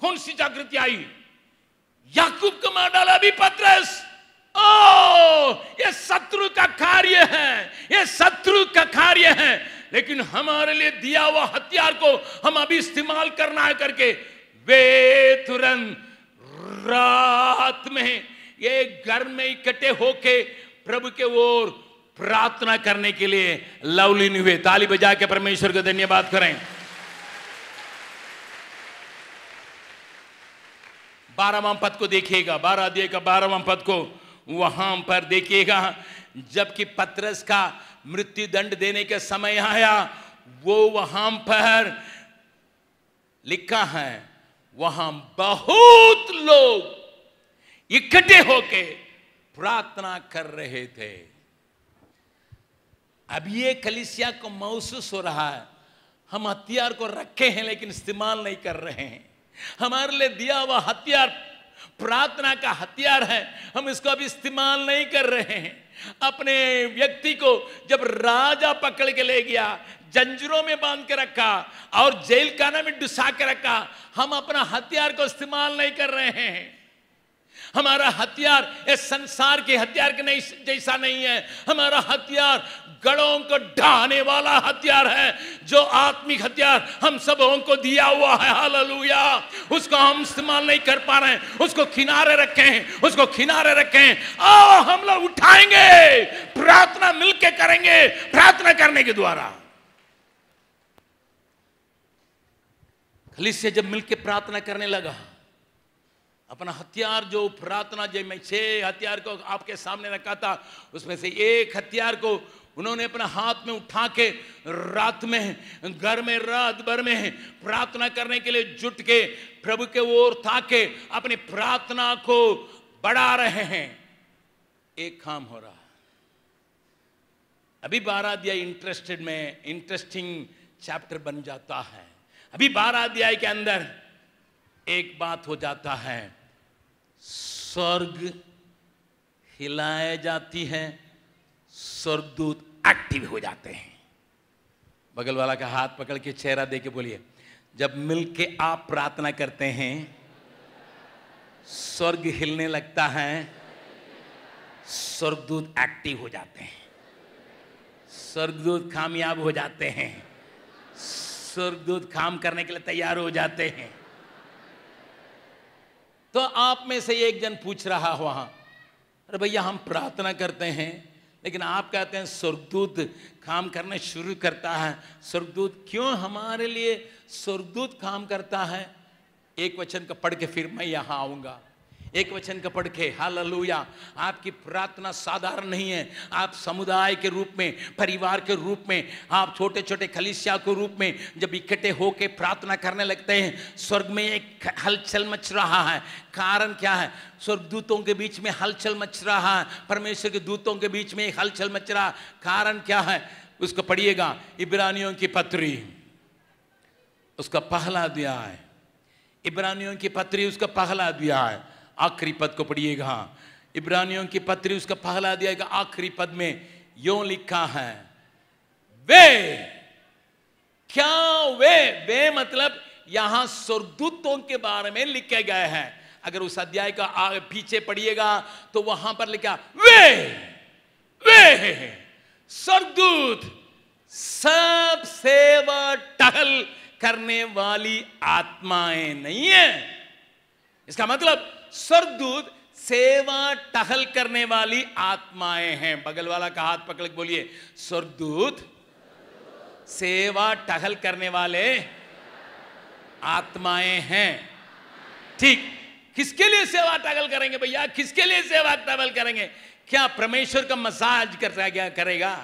कौन सी जागृति आई याकूब को मार डाला अभी पत्रस ओ ये शत्रु का कार्य है ये शत्रु का कार्य है लेकिन हमारे लिए दिया हुआ हथियार को हम अभी इस्तेमाल करना है करके वे तुरंत रात में ये घर में इकट्ठे होके प्रभु के ओर प्रार्थना करने के लिए लवली हुए ताली बजा के परमेश्वर को धन्यवाद करें बारहवां पद को देखिएगा बारह अध्याय का बारहवां पद को वहां पर देखिएगा जबकि पत्रस का मृत्यु दंड देने के समय आया वो वहां पर लिखा है वहां बहुत लोग इकट्ठे होके प्रार्थना कर रहे थे अब ये कलिसिया को महसूस हो रहा है हम हथियार को रखे हैं लेकिन इस्तेमाल नहीं कर रहे हैं हमारे लिए दिया हुआ हथियार प्रार्थना का हथियार है हम इसको अभी इस्तेमाल नहीं कर रहे हैं अपने व्यक्ति को जब राजा पकड़ के ले गया जंजरों में बांध के रखा और जेल खाना में डुसा के रखा हम अपना हथियार को इस्तेमाल नहीं कर रहे हैं हमारा हथियार इस संसार के हथियार के नहीं जैसा नहीं है हमारा हथियार गड़ों को ढाने वाला हथियार है जो आत्मिक हथियार हम सबों को दिया हुआ है हालेलुया उसको हम इस्तेमाल नहीं कर पा रहे हैं उसको किनारे रखे हैं उसको किनारे रखे हैं आओ हम लोग उठाएंगे प्रार्थना मिलके करेंगे प्रार्थना करने के द्वारा खलिस से जब मिलके प्रार्थना करने लगा अपना हथियार जो प्रार्थना जब मैं छह हथियार को आपके सामने रखा था उसमें से एक हथियार को उन्होंने अपना हाथ में उठा के रात में घर में रात भर में प्रार्थना करने के लिए जुट के प्रभु के ओर के अपनी प्रार्थना को बढ़ा रहे हैं एक काम हो रहा अभी बारह दिया इंटरेस्टेड में इंटरेस्टिंग चैप्टर बन जाता है अभी बारह अध्याय के अंदर एक बात हो जाता है स्वर्ग हिलाए जाती है स्वर्गदूत एक्टिव हो जाते हैं बगल वाला का हाथ पकड़ के चेहरा दे के बोलिए जब मिलके आप प्रार्थना करते हैं स्वर्ग हिलने लगता है स्वर्गदूत एक्टिव हो जाते हैं स्वर्गदूत कामयाब हो जाते हैं स्वर्गदूत काम करने के लिए तैयार हो जाते हैं तो आप में से एक जन पूछ रहा वहां अरे भैया हम प्रार्थना करते हैं लेकिन आप कहते हैं स्वर्गदूत काम करने शुरू करता है स्वर्गदूत क्यों हमारे लिए स्वर्गदूत काम करता है एक वचन का पढ़ के फिर मैं यहां आऊंगा एक वचन का पढ़ के हाल आपकी प्रार्थना साधारण नहीं है आप समुदाय के रूप में परिवार के रूप में आप छोटे छोटे खलिसिया के रूप में जब इकट्ठे होके प्रार्थना करने लगते हैं स्वर्ग में एक हलचल मच रहा है कारण क्या है स्वर्गदूतों के बीच में हलचल मच रहा है परमेश्वर के दूतों के बीच में एक हलचल मच रहा कारण क्या है उसको पढ़िएगा इब्रानियों की पत्री उसका पहला है इब्रानियों की पत्री उसका पहला है आखिरी पद को पढ़िएगा इब्रानियों की पत्री उसका पहला दिया का आखिरी पद में यो लिखा है वे क्या वे वे मतलब यहां स्वर्गदूतों के बारे में लिखे गए हैं अगर उस अध्याय का आगे पीछे पढ़िएगा तो वहां पर लिखा वे वे स्वर्गदूत सबसे सेवा टहल करने वाली आत्माएं नहीं है इसका मतलब स्वर्गदूत सेवा टहल करने वाली आत्माएं हैं बगल वाला का हाथ पकड़ के बोलिए स्वर्गदूत सेवा टहल करने वाले आत्माएं हैं ठीक किसके लिए सेवा टहल करेंगे भैया किसके लिए सेवा टहल करेंगे क्या परमेश्वर का मसाज करता क्या करेगा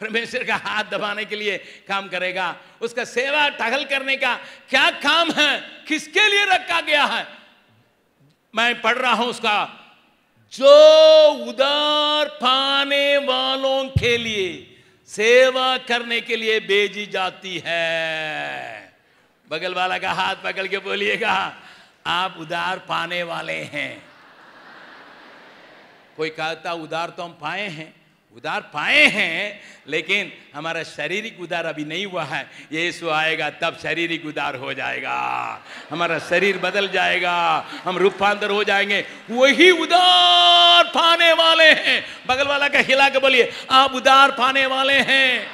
परमेश्वर का हाथ दबाने के लिए काम करेगा उसका सेवा टहल करने का क्या काम है किसके लिए रखा गया है मैं पढ़ रहा हूं उसका जो उदार पाने वालों के लिए सेवा करने के लिए भेजी जाती है बगल वाला का हाथ पकड़ के बोलिएगा आप उदार पाने वाले हैं कोई कहता उदार तो हम पाए हैं उदार पाए हैं लेकिन हमारा शारीरिक उदार अभी नहीं हुआ है यीशु आएगा तब शारीरिक उदार हो जाएगा हमारा शरीर बदल जाएगा हम रूपांतर हो जाएंगे वही उदार पाने वाले हैं बगल वाला का हिला के बोलिए आप उदार पाने वाले हैं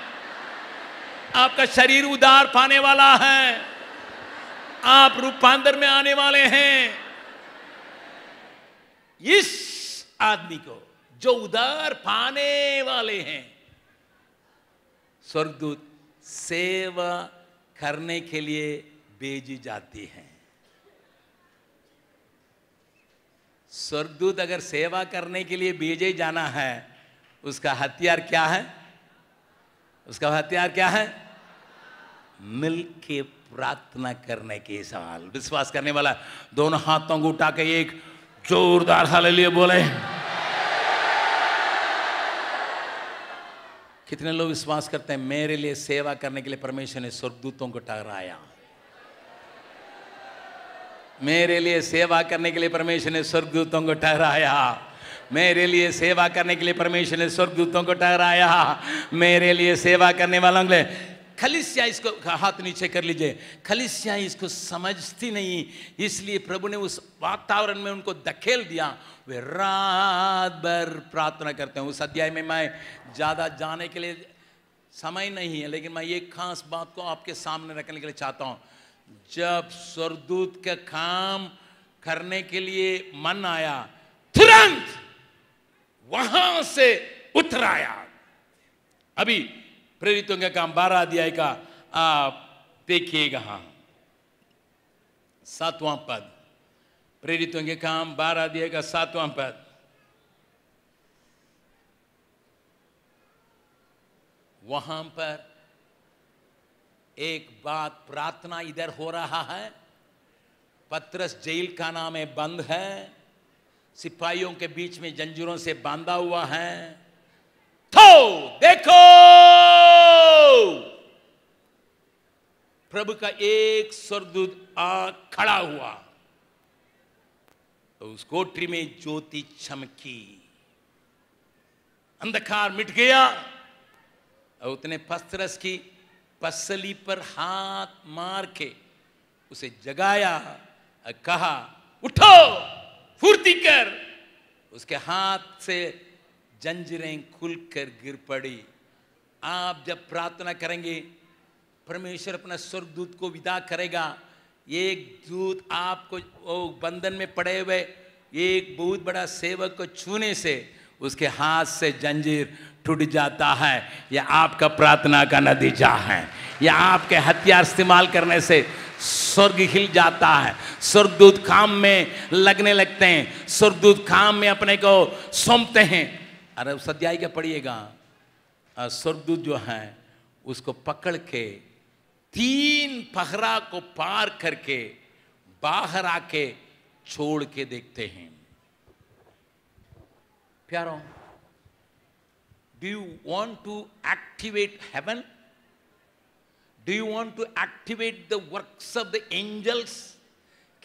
आपका शरीर उदार पाने वाला है आप रूपांतर में आने वाले हैं इस आदमी को जो उधार पाने वाले हैं स्वर्गदूत सेवा करने के लिए भेजी जाती हैं स्वर्गदूत अगर सेवा करने के लिए भेजे जाना है उसका हथियार क्या है उसका हथियार क्या है मिल के प्रार्थना करने के सवाल विश्वास करने वाला दोनों हाथों को उठा के एक जोरदार हाल लिए बोले कितने लोग विश्वास करते हैं मेरे लिए सेवा करने के लिए परमेश्वर ने स्वर्गदूतों को टहराया मेरे लिए सेवा करने के लिए परमेश्वर ने स्वर्गदूतों को ठहराया मेरे लिए सेवा करने के लिए परमेश्वर ने स्वर्गदूतों को ठहराया मेरे लिए सेवा करने वालों के लिए खलिसिया इसको हाथ नीचे कर लीजिए खलिसिया इसको समझती नहीं इसलिए प्रभु ने उस वातावरण में उनको धकेल दिया वे रात भर प्रार्थना करते हैं उस अध्याय में मैं ज़्यादा जाने के लिए समय नहीं है लेकिन मैं ये खास बात को आपके सामने रखने के लिए चाहता हूँ जब स्वरदूत का काम करने के लिए मन आया तुरंत वहां से उतर आया अभी प्रेरितों का काम बारह अध्याय का आप देखिएगा हाँ सातवां पद प्रेरितों के काम बारह अध्याय का सातवां पद वहां पर एक बात प्रार्थना इधर हो रहा है पत्रस जेल का नाम है बंद है सिपाहियों के बीच में जंजीरों से बांधा हुआ है तो देखो प्रभु का एक स्वर्गदूत आ खड़ा हुआ तो उस कोठरी में ज्योति चमकी अंधकार मिट गया और उतने पस्तरस की पसली पर हाथ मार के उसे जगाया और कहा उठो फुर्ती कर उसके हाथ से जंजीरें कर गिर पड़ी आप जब प्रार्थना करेंगे परमेश्वर अपना स्वर्गदूत को विदा करेगा एक दूत आपको बंधन में पड़े हुए एक बहुत बड़ा सेवक को छूने से उसके हाथ से जंजीर टूट जाता है यह आपका प्रार्थना का नतीजा है यह आपके हथियार इस्तेमाल करने से स्वर्ग हिल जाता है स्वर्गदूत काम में लगने लगते हैं स्वर्गदूत काम में अपने को सौंपते हैं अरे उस अध्याय क्या पढ़िएगा स्वर्गदूत जो है उसको पकड़ के तीन पहरा को पार करके बाहर आके छोड़ के देखते हैं प्यारो do you want to activate heaven do you want to activate the work of the angels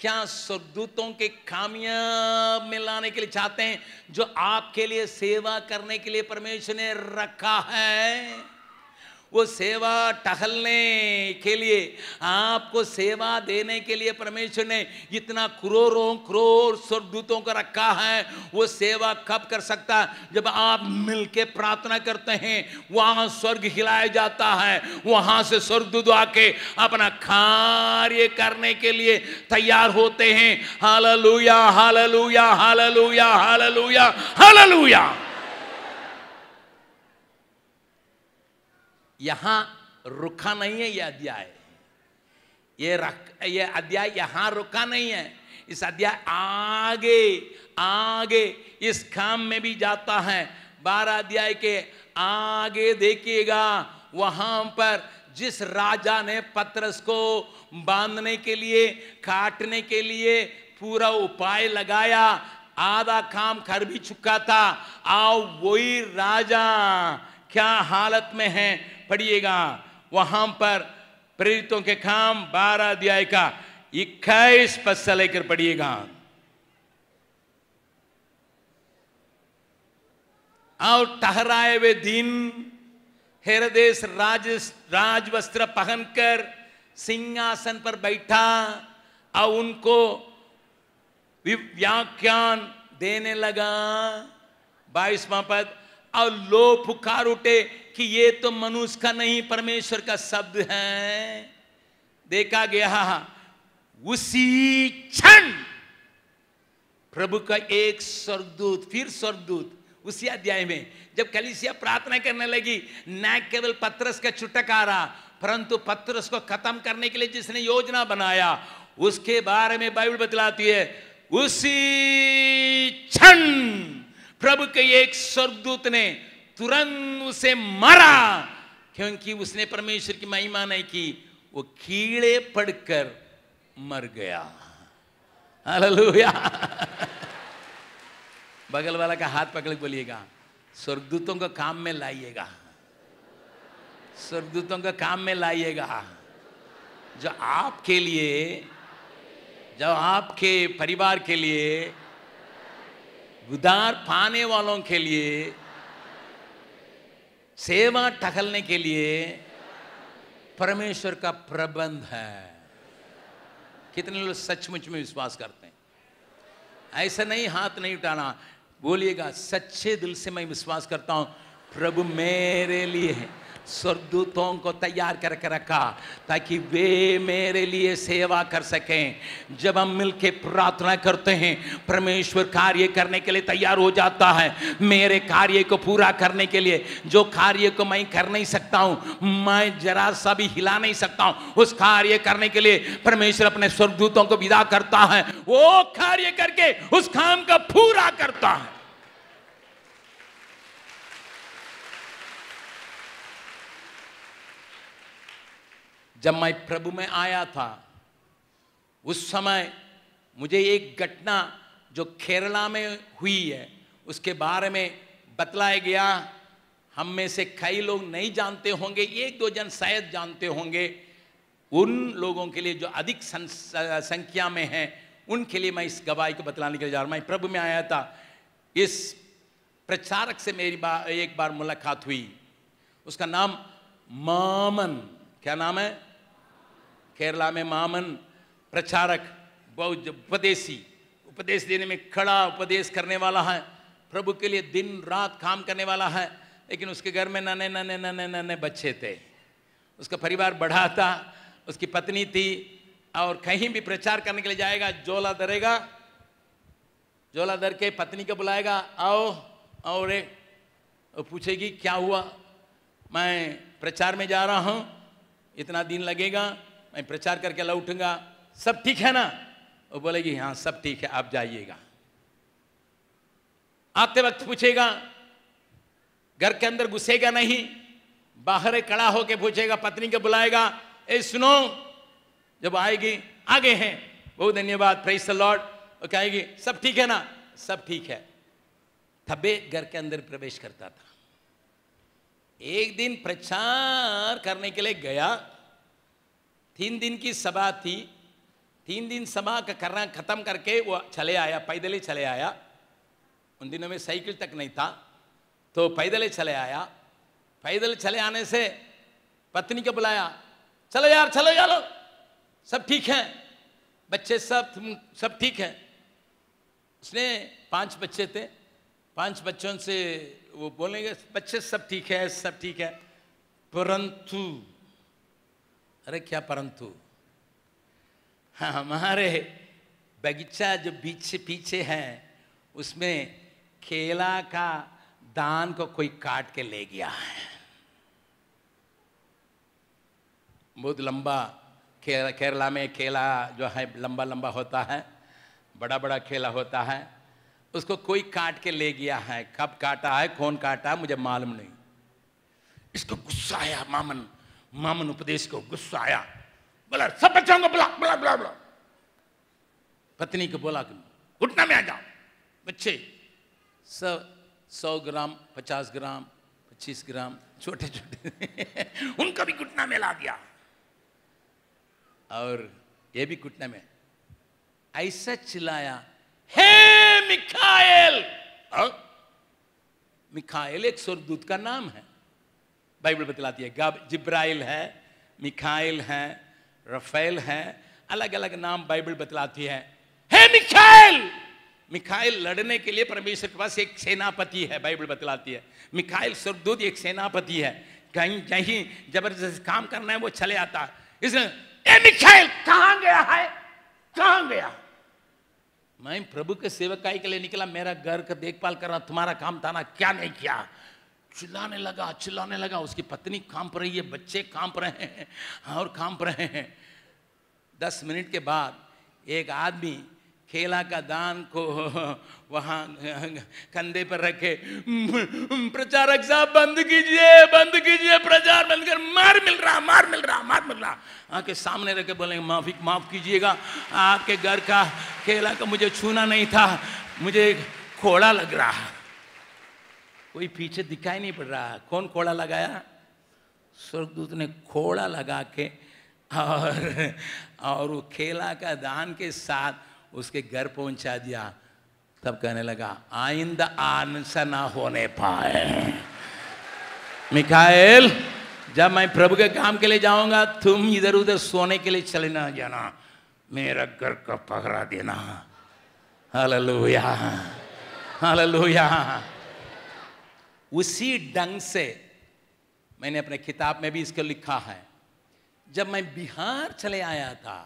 क्या स्वर्गदूतों के में मिलाने के लिए चाहते हैं जो आपके लिए सेवा करने के लिए परमेश्वर ने रखा है वो सेवा टहलने के लिए आपको सेवा देने के लिए परमेश्वर ने इतना करोड़ों करोड़ स्वर्गदूतों का रखा है वो सेवा कब कर सकता है जब आप मिलके प्रार्थना करते हैं वहाँ स्वर्ग हिलाया जाता है वहाँ से स्वर्गदूत आके अपना कार्य करने के लिए तैयार होते हैं hallelujah hallelujah hallelujah hallelujah hallelujah यहाँ रुखा नहीं है यह अध्याय ये रख ये अध्याय यहाँ रुका नहीं है इस अध्याय आगे आगे इस खाम में भी जाता है बारह अध्याय के आगे देखिएगा वहां पर जिस राजा ने पत्रस को बांधने के लिए काटने के लिए पूरा उपाय लगाया आधा काम कर भी चुका था आओ वही राजा क्या हालत में है पढ़िएगा वहां पर प्रेरितों के काम बारह अध्याय का इक्कीस पद से लेकर पढ़िएगा और ठहराए हुए दिन हेरदेश राज वस्त्र पहनकर सिंहासन पर बैठा और उनको व्याख्यान देने लगा बाईसवा पद और लोग पुकार उठे कि ये तो मनुष्य का नहीं परमेश्वर का शब्द है देखा गया उसी क्षण प्रभु का एक स्वर्गदूत फिर स्वर्गदूत उसी अध्याय में जब कलिसिया प्रार्थना करने लगी न केवल पत्रस का रहा परंतु पत्रस को खत्म करने के लिए जिसने योजना बनाया उसके बारे में बाइबल बतलाती है उसी क्षण प्रभु के एक स्वर्गदूत ने तुरंत उसे मारा क्योंकि उसने परमेश्वर की महिमा नहीं की वो कीड़े पड़कर मर गया हालेलुया बगल वाला का हाथ पकड़ बोलिएगा स्वर्गदूतों का काम में लाइएगा स्वर्गदूतों का काम में लाइएगा जो आपके लिए जो आपके परिवार के लिए उदार पाने वालों के लिए सेवा टहलने के लिए परमेश्वर का प्रबंध है कितने लोग सचमुच में विश्वास करते हैं ऐसा नहीं हाथ नहीं उठाना बोलिएगा सच्चे दिल से मैं विश्वास करता हूं प्रभु मेरे लिए है स्वर्गदूतों को तैयार करके रखा ताकि वे मेरे लिए सेवा कर सकें जब हम मिलके प्रार्थना करते हैं परमेश्वर कार्य करने के लिए तैयार हो जाता है मेरे कार्य को पूरा करने के लिए जो कार्य को मैं कर नहीं सकता हूँ मैं जरा सा भी हिला नहीं सकता हूँ उस कार्य करने के लिए परमेश्वर अपने स्वर्गदूतों को विदा करता है वो कार्य करके उस काम का पूरा करता है जब मैं प्रभु में आया था उस समय मुझे एक घटना जो केरला में हुई है उसके बारे में बतलाया गया हम में से कई लोग नहीं जानते होंगे एक दो जन शायद जानते होंगे उन लोगों के लिए जो अधिक संख्या में हैं उनके लिए मैं इस गवाही को बतलाने के लिए जा रहा हूँ मैं प्रभु में आया था इस प्रचारक से मेरी बा, एक बार मुलाकात हुई उसका नाम मामन क्या नाम है केरला में मामन प्रचारक बौद्ध उपदेशी उपदेश देने में खड़ा उपदेश करने वाला है प्रभु के लिए दिन रात काम करने वाला है लेकिन उसके घर में नने नने नने नने बच्चे थे उसका परिवार बढ़ा था उसकी पत्नी थी और कहीं भी प्रचार करने के लिए जाएगा जोला धरेगा जोला धर के पत्नी को बुलाएगा आओ और पूछेगी क्या हुआ मैं प्रचार में जा रहा हूँ इतना दिन लगेगा मैं प्रचार करके लौटूंगा सब ठीक है ना वो बोलेगी हाँ सब ठीक है आप जाइएगा आते वक्त पूछेगा घर के अंदर घुसेगा नहीं बाहर कड़ा होके पूछेगा पत्नी को बुलाएगा ए सुनो जब आएगी आगे हैं बहुत धन्यवाद प्रेस लॉर्ड वो कहेगी सब ठीक है ना सब ठीक है थबे घर के अंदर प्रवेश करता था एक दिन प्रचार करने के लिए गया तीन दिन की सभा थी तीन दिन सभा का करना खत्म करके वो चले आया पैदल ही चले आया उन दिनों में साइकिल तक नहीं था तो पैदल ही चले आया पैदल चले आने से पत्नी को बुलाया चलो यार चलो यार सब ठीक है बच्चे सब सब ठीक है उसने पांच बच्चे थे पांच बच्चों से वो बोलेंगे बच्चे सब ठीक है सब ठीक है परंतु अरे क्या परंतु हाँ, हमारे बगीचा जो पीछे पीछे है उसमें केला का दान को कोई काट के ले गया है बहुत लंबा केरला केरला में केला जो है लंबा लंबा होता है बड़ा बड़ा केला होता है उसको कोई काट के ले गया है कब काटा है कौन काटा है मुझे मालूम नहीं इसको गुस्सा आया मामन मामन उपदेश को गुस्सा आया बोला सब बच्चों को बुला बुला बुला बुला पत्नी को बोला कि घुटना में आ जाओ बच्चे सब सौ ग्राम पचास ग्राम पच्चीस ग्राम छोटे छोटे उनका भी घुटना में ला दिया और ये भी घुटना में ऐसा चिल्लाया हे मिखाइल मिखाइल एक स्वर्गदूत का नाम है बाइबल बतलाती है गब जिब्राइल है मिखाइल है रफेल है अलग अलग नाम बाइबल बतलाती है हे मिखाइल मिखाइल लड़ने के लिए परमेश्वर के पास एक सेनापति है बाइबल बतलाती है मिखाइल स्वर्गदूत एक सेनापति है कहीं कहीं जबरदस्त काम करना है वो चले आता है इसने ए मिखाइल कहाँ गया है कहां गया मैं प्रभु के सेवकाई के लिए निकला मेरा घर का देखभाल कर रहा तुम्हारा काम था ना क्या नहीं किया चिल्लाने लगा चिल्लाने लगा उसकी पत्नी कांप रही है बच्चे कांप रहे हैं और कांप रहे हैं दस मिनट के बाद एक आदमी खेला का दान को वहाँ कंधे पर रखे प्रचारक साहब बंद कीजिए बंद कीजिए प्रचार बंद कर मार मिल रहा मार मिल रहा मार मिल रहा आके सामने रखे बोलेंगे माफी माफ कीजिएगा आपके घर का खेला का मुझे छूना नहीं था मुझे खोड़ा लग रहा है कोई पीछे दिखाई नहीं पड़ रहा कौन कोड़ा लगाया स्वर्गदूत ने खोड़ा लगा के और और वो खेला का दान के साथ उसके घर पहुंचा दिया तब कहने लगा आइंद आनसा ना होने पाए मिखाइल जब मैं प्रभु के काम के लिए जाऊंगा तुम इधर उधर सोने के लिए चले ना जाना मेरा घर का पहरा देना हालेलुया लोहिया उसी ढंग से मैंने अपने किताब में भी इसको लिखा है जब मैं बिहार चले आया था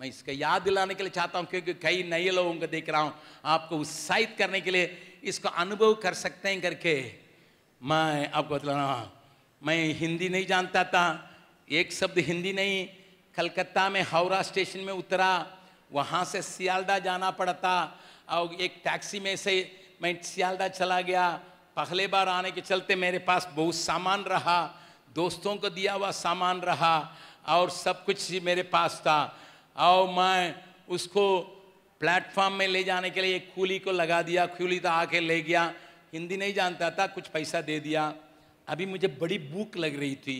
मैं इसका याद दिलाने के लिए चाहता हूँ क्योंकि कई नए लोगों को देख रहा हूँ आपको उत्साहित करने के लिए इसको अनुभव कर सकते हैं करके मैं आपको बतला मैं हिंदी नहीं जानता था एक शब्द हिंदी नहीं कलकत्ता में हावड़ा स्टेशन में उतरा वहाँ से सियालदा जाना पड़ता और एक टैक्सी में से मैं सियालदा चला गया पहले बार आने के चलते मेरे पास बहुत सामान रहा दोस्तों को दिया हुआ सामान रहा और सब कुछ ही मेरे पास था और मैं उसको प्लेटफॉर्म में ले जाने के लिए एक कूली को लगा दिया कूली तो आके ले गया हिंदी नहीं जानता था कुछ पैसा दे दिया अभी मुझे बड़ी भूख लग रही थी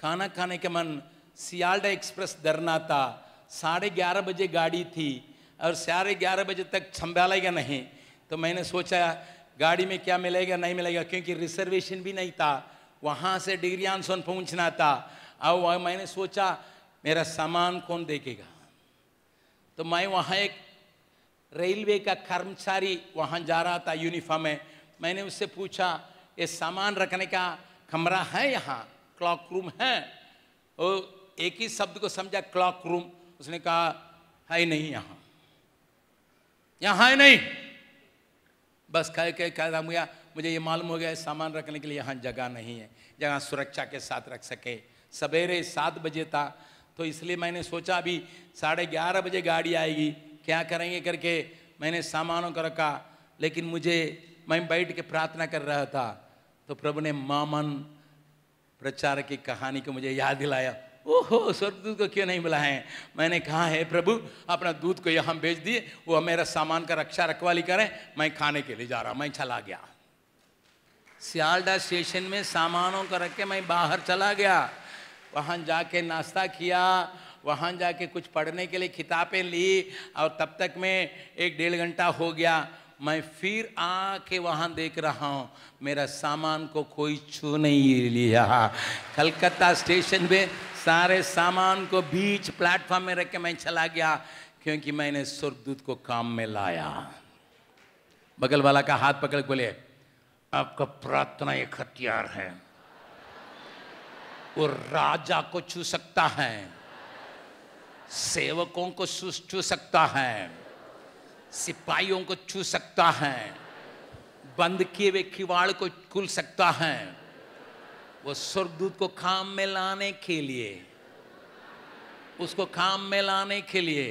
खाना खाने के मन सियालडा एक्सप्रेस धरना था साढ़े ग्यारह बजे गाड़ी थी और साढ़े ग्यारह बजे तक संभालेगा नहीं तो मैंने सोचा गाड़ी में क्या मिलेगा नहीं मिलेगा क्योंकि रिजर्वेशन भी नहीं था वहाँ से डिग्रियांसन पहुँचना था अब मैंने सोचा मेरा सामान कौन देखेगा तो मैं वहाँ एक रेलवे का कर्मचारी वहाँ जा रहा था यूनिफॉर्म में मैंने उससे पूछा ये सामान रखने का कमरा है यहाँ क्लॉक रूम है और एक ही शब्द को समझा क्लॉक रूम उसने कहा है नहीं यहाँ यहाँ है नहीं बस कह के कह रहा मुया मुझे ये मालूम हो गया सामान रखने के लिए यहाँ जगह नहीं है जगह सुरक्षा के साथ रख सके सवेरे सात बजे था तो इसलिए मैंने सोचा अभी साढ़े ग्यारह बजे गाड़ी आएगी क्या करेंगे करके मैंने सामानों को रखा लेकिन मुझे मैं बैठ के प्रार्थना कर रहा था तो प्रभु ने मामन प्रचार की कहानी को मुझे याद दिलाया ओहो स्वर्गदूत को क्यों नहीं बुलाए मैंने कहा है प्रभु अपना दूध को यहाँ भेज दिए वो मेरा सामान का रक्षा रखवाली करें मैं खाने के लिए जा रहा मैं चला गया सियालडा स्टेशन में सामानों को रख के मैं बाहर चला गया वहाँ जाके नाश्ता किया वहाँ जाके कुछ पढ़ने के लिए किताबें ली और तब तक में एक डेढ़ घंटा हो गया मैं फिर आके वहाँ देख रहा हूँ मेरा सामान को कोई छू नहीं लिया कलकत्ता स्टेशन पे सारे सामान को बीच प्लेटफॉर्म में रख के मैं चला गया क्योंकि मैंने स्वर्गदूत को काम में लाया बगल वाला का हाथ पकड़ बोले आपका प्रार्थना एक हथियार है वो राजा को छू सकता है सेवकों को छू सकता है सिपाहियों को छू सकता है बंद किए हुए किवाड़ को खुल सकता है वो स्वर्गदूत को खाम में लाने के लिए उसको खाम में लाने के लिए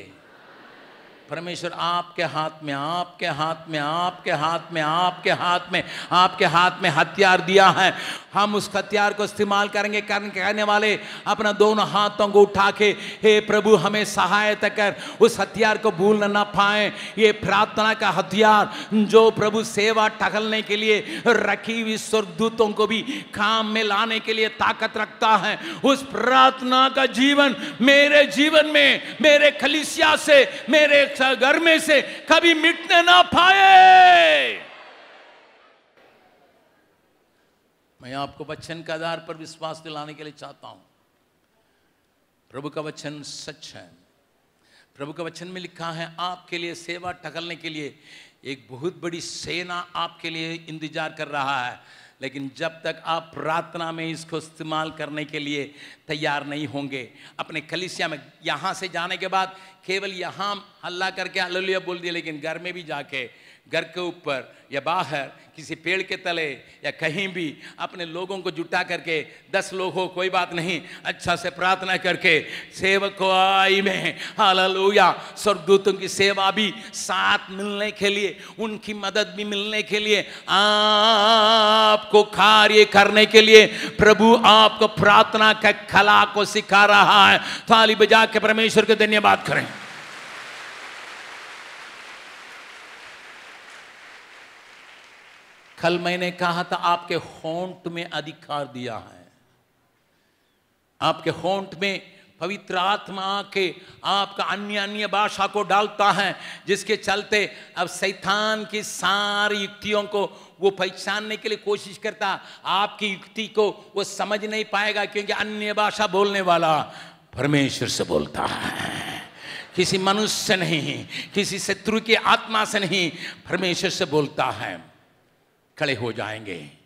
परमेश्वर आपके हाथ में आपके हाथ में आपके हाथ में आपके हाथ में आपके हाथ में हथियार दिया है हम उस हथियार को इस्तेमाल करेंगे करने वाले अपना दोनों हाथों को उठा के हे प्रभु हमें सहायता कर उस हथियार को भूल ना पाए ये प्रार्थना का हथियार जो प्रभु सेवा टहलने के लिए रखी हुई स्वर्गदूतों को भी काम में लाने के लिए ताकत रखता है उस प्रार्थना का जीवन मेरे जीवन में मेरे खलिसिया से मेरे घर में से कभी मिटने ना पाए मैं आपको वचन के आधार पर विश्वास दिलाने के लिए चाहता हूं प्रभु का वचन सच है प्रभु का वचन में लिखा है आपके लिए सेवा टकलने के लिए एक बहुत बड़ी सेना आपके लिए इंतजार कर रहा है लेकिन जब तक आप प्रार्थना में इसको इस्तेमाल करने के लिए तैयार नहीं होंगे अपने कलिसिया में यहाँ से जाने के बाद केवल यहाँ हल्ला करके अलोलिया बोल दिया लेकिन घर में भी जाके घर के ऊपर या बाहर किसी पेड़ के तले या कहीं भी अपने लोगों को जुटा करके दस लोग हो कोई बात नहीं अच्छा से प्रार्थना करके सेवक को आई में या स्वर्गदूतों की सेवा भी साथ मिलने के लिए उनकी मदद भी मिलने के लिए आपको कार्य करने के लिए प्रभु आपको प्रार्थना का कला को सिखा रहा है थाली बजा के परमेश्वर के धन्यवाद करें कल मैंने कहा था आपके होंट में अधिकार दिया है आपके होंट में पवित्र आत्मा आके आपका अन्य अन्य भाषा को डालता है जिसके चलते अब सैथान की सारी युक्तियों को वो पहचानने के लिए कोशिश करता आपकी युक्ति को वो समझ नहीं पाएगा क्योंकि अन्य भाषा बोलने वाला परमेश्वर से बोलता है किसी मनुष्य से नहीं किसी शत्रु की आत्मा से नहीं परमेश्वर से बोलता है खड़े हो जाएंगे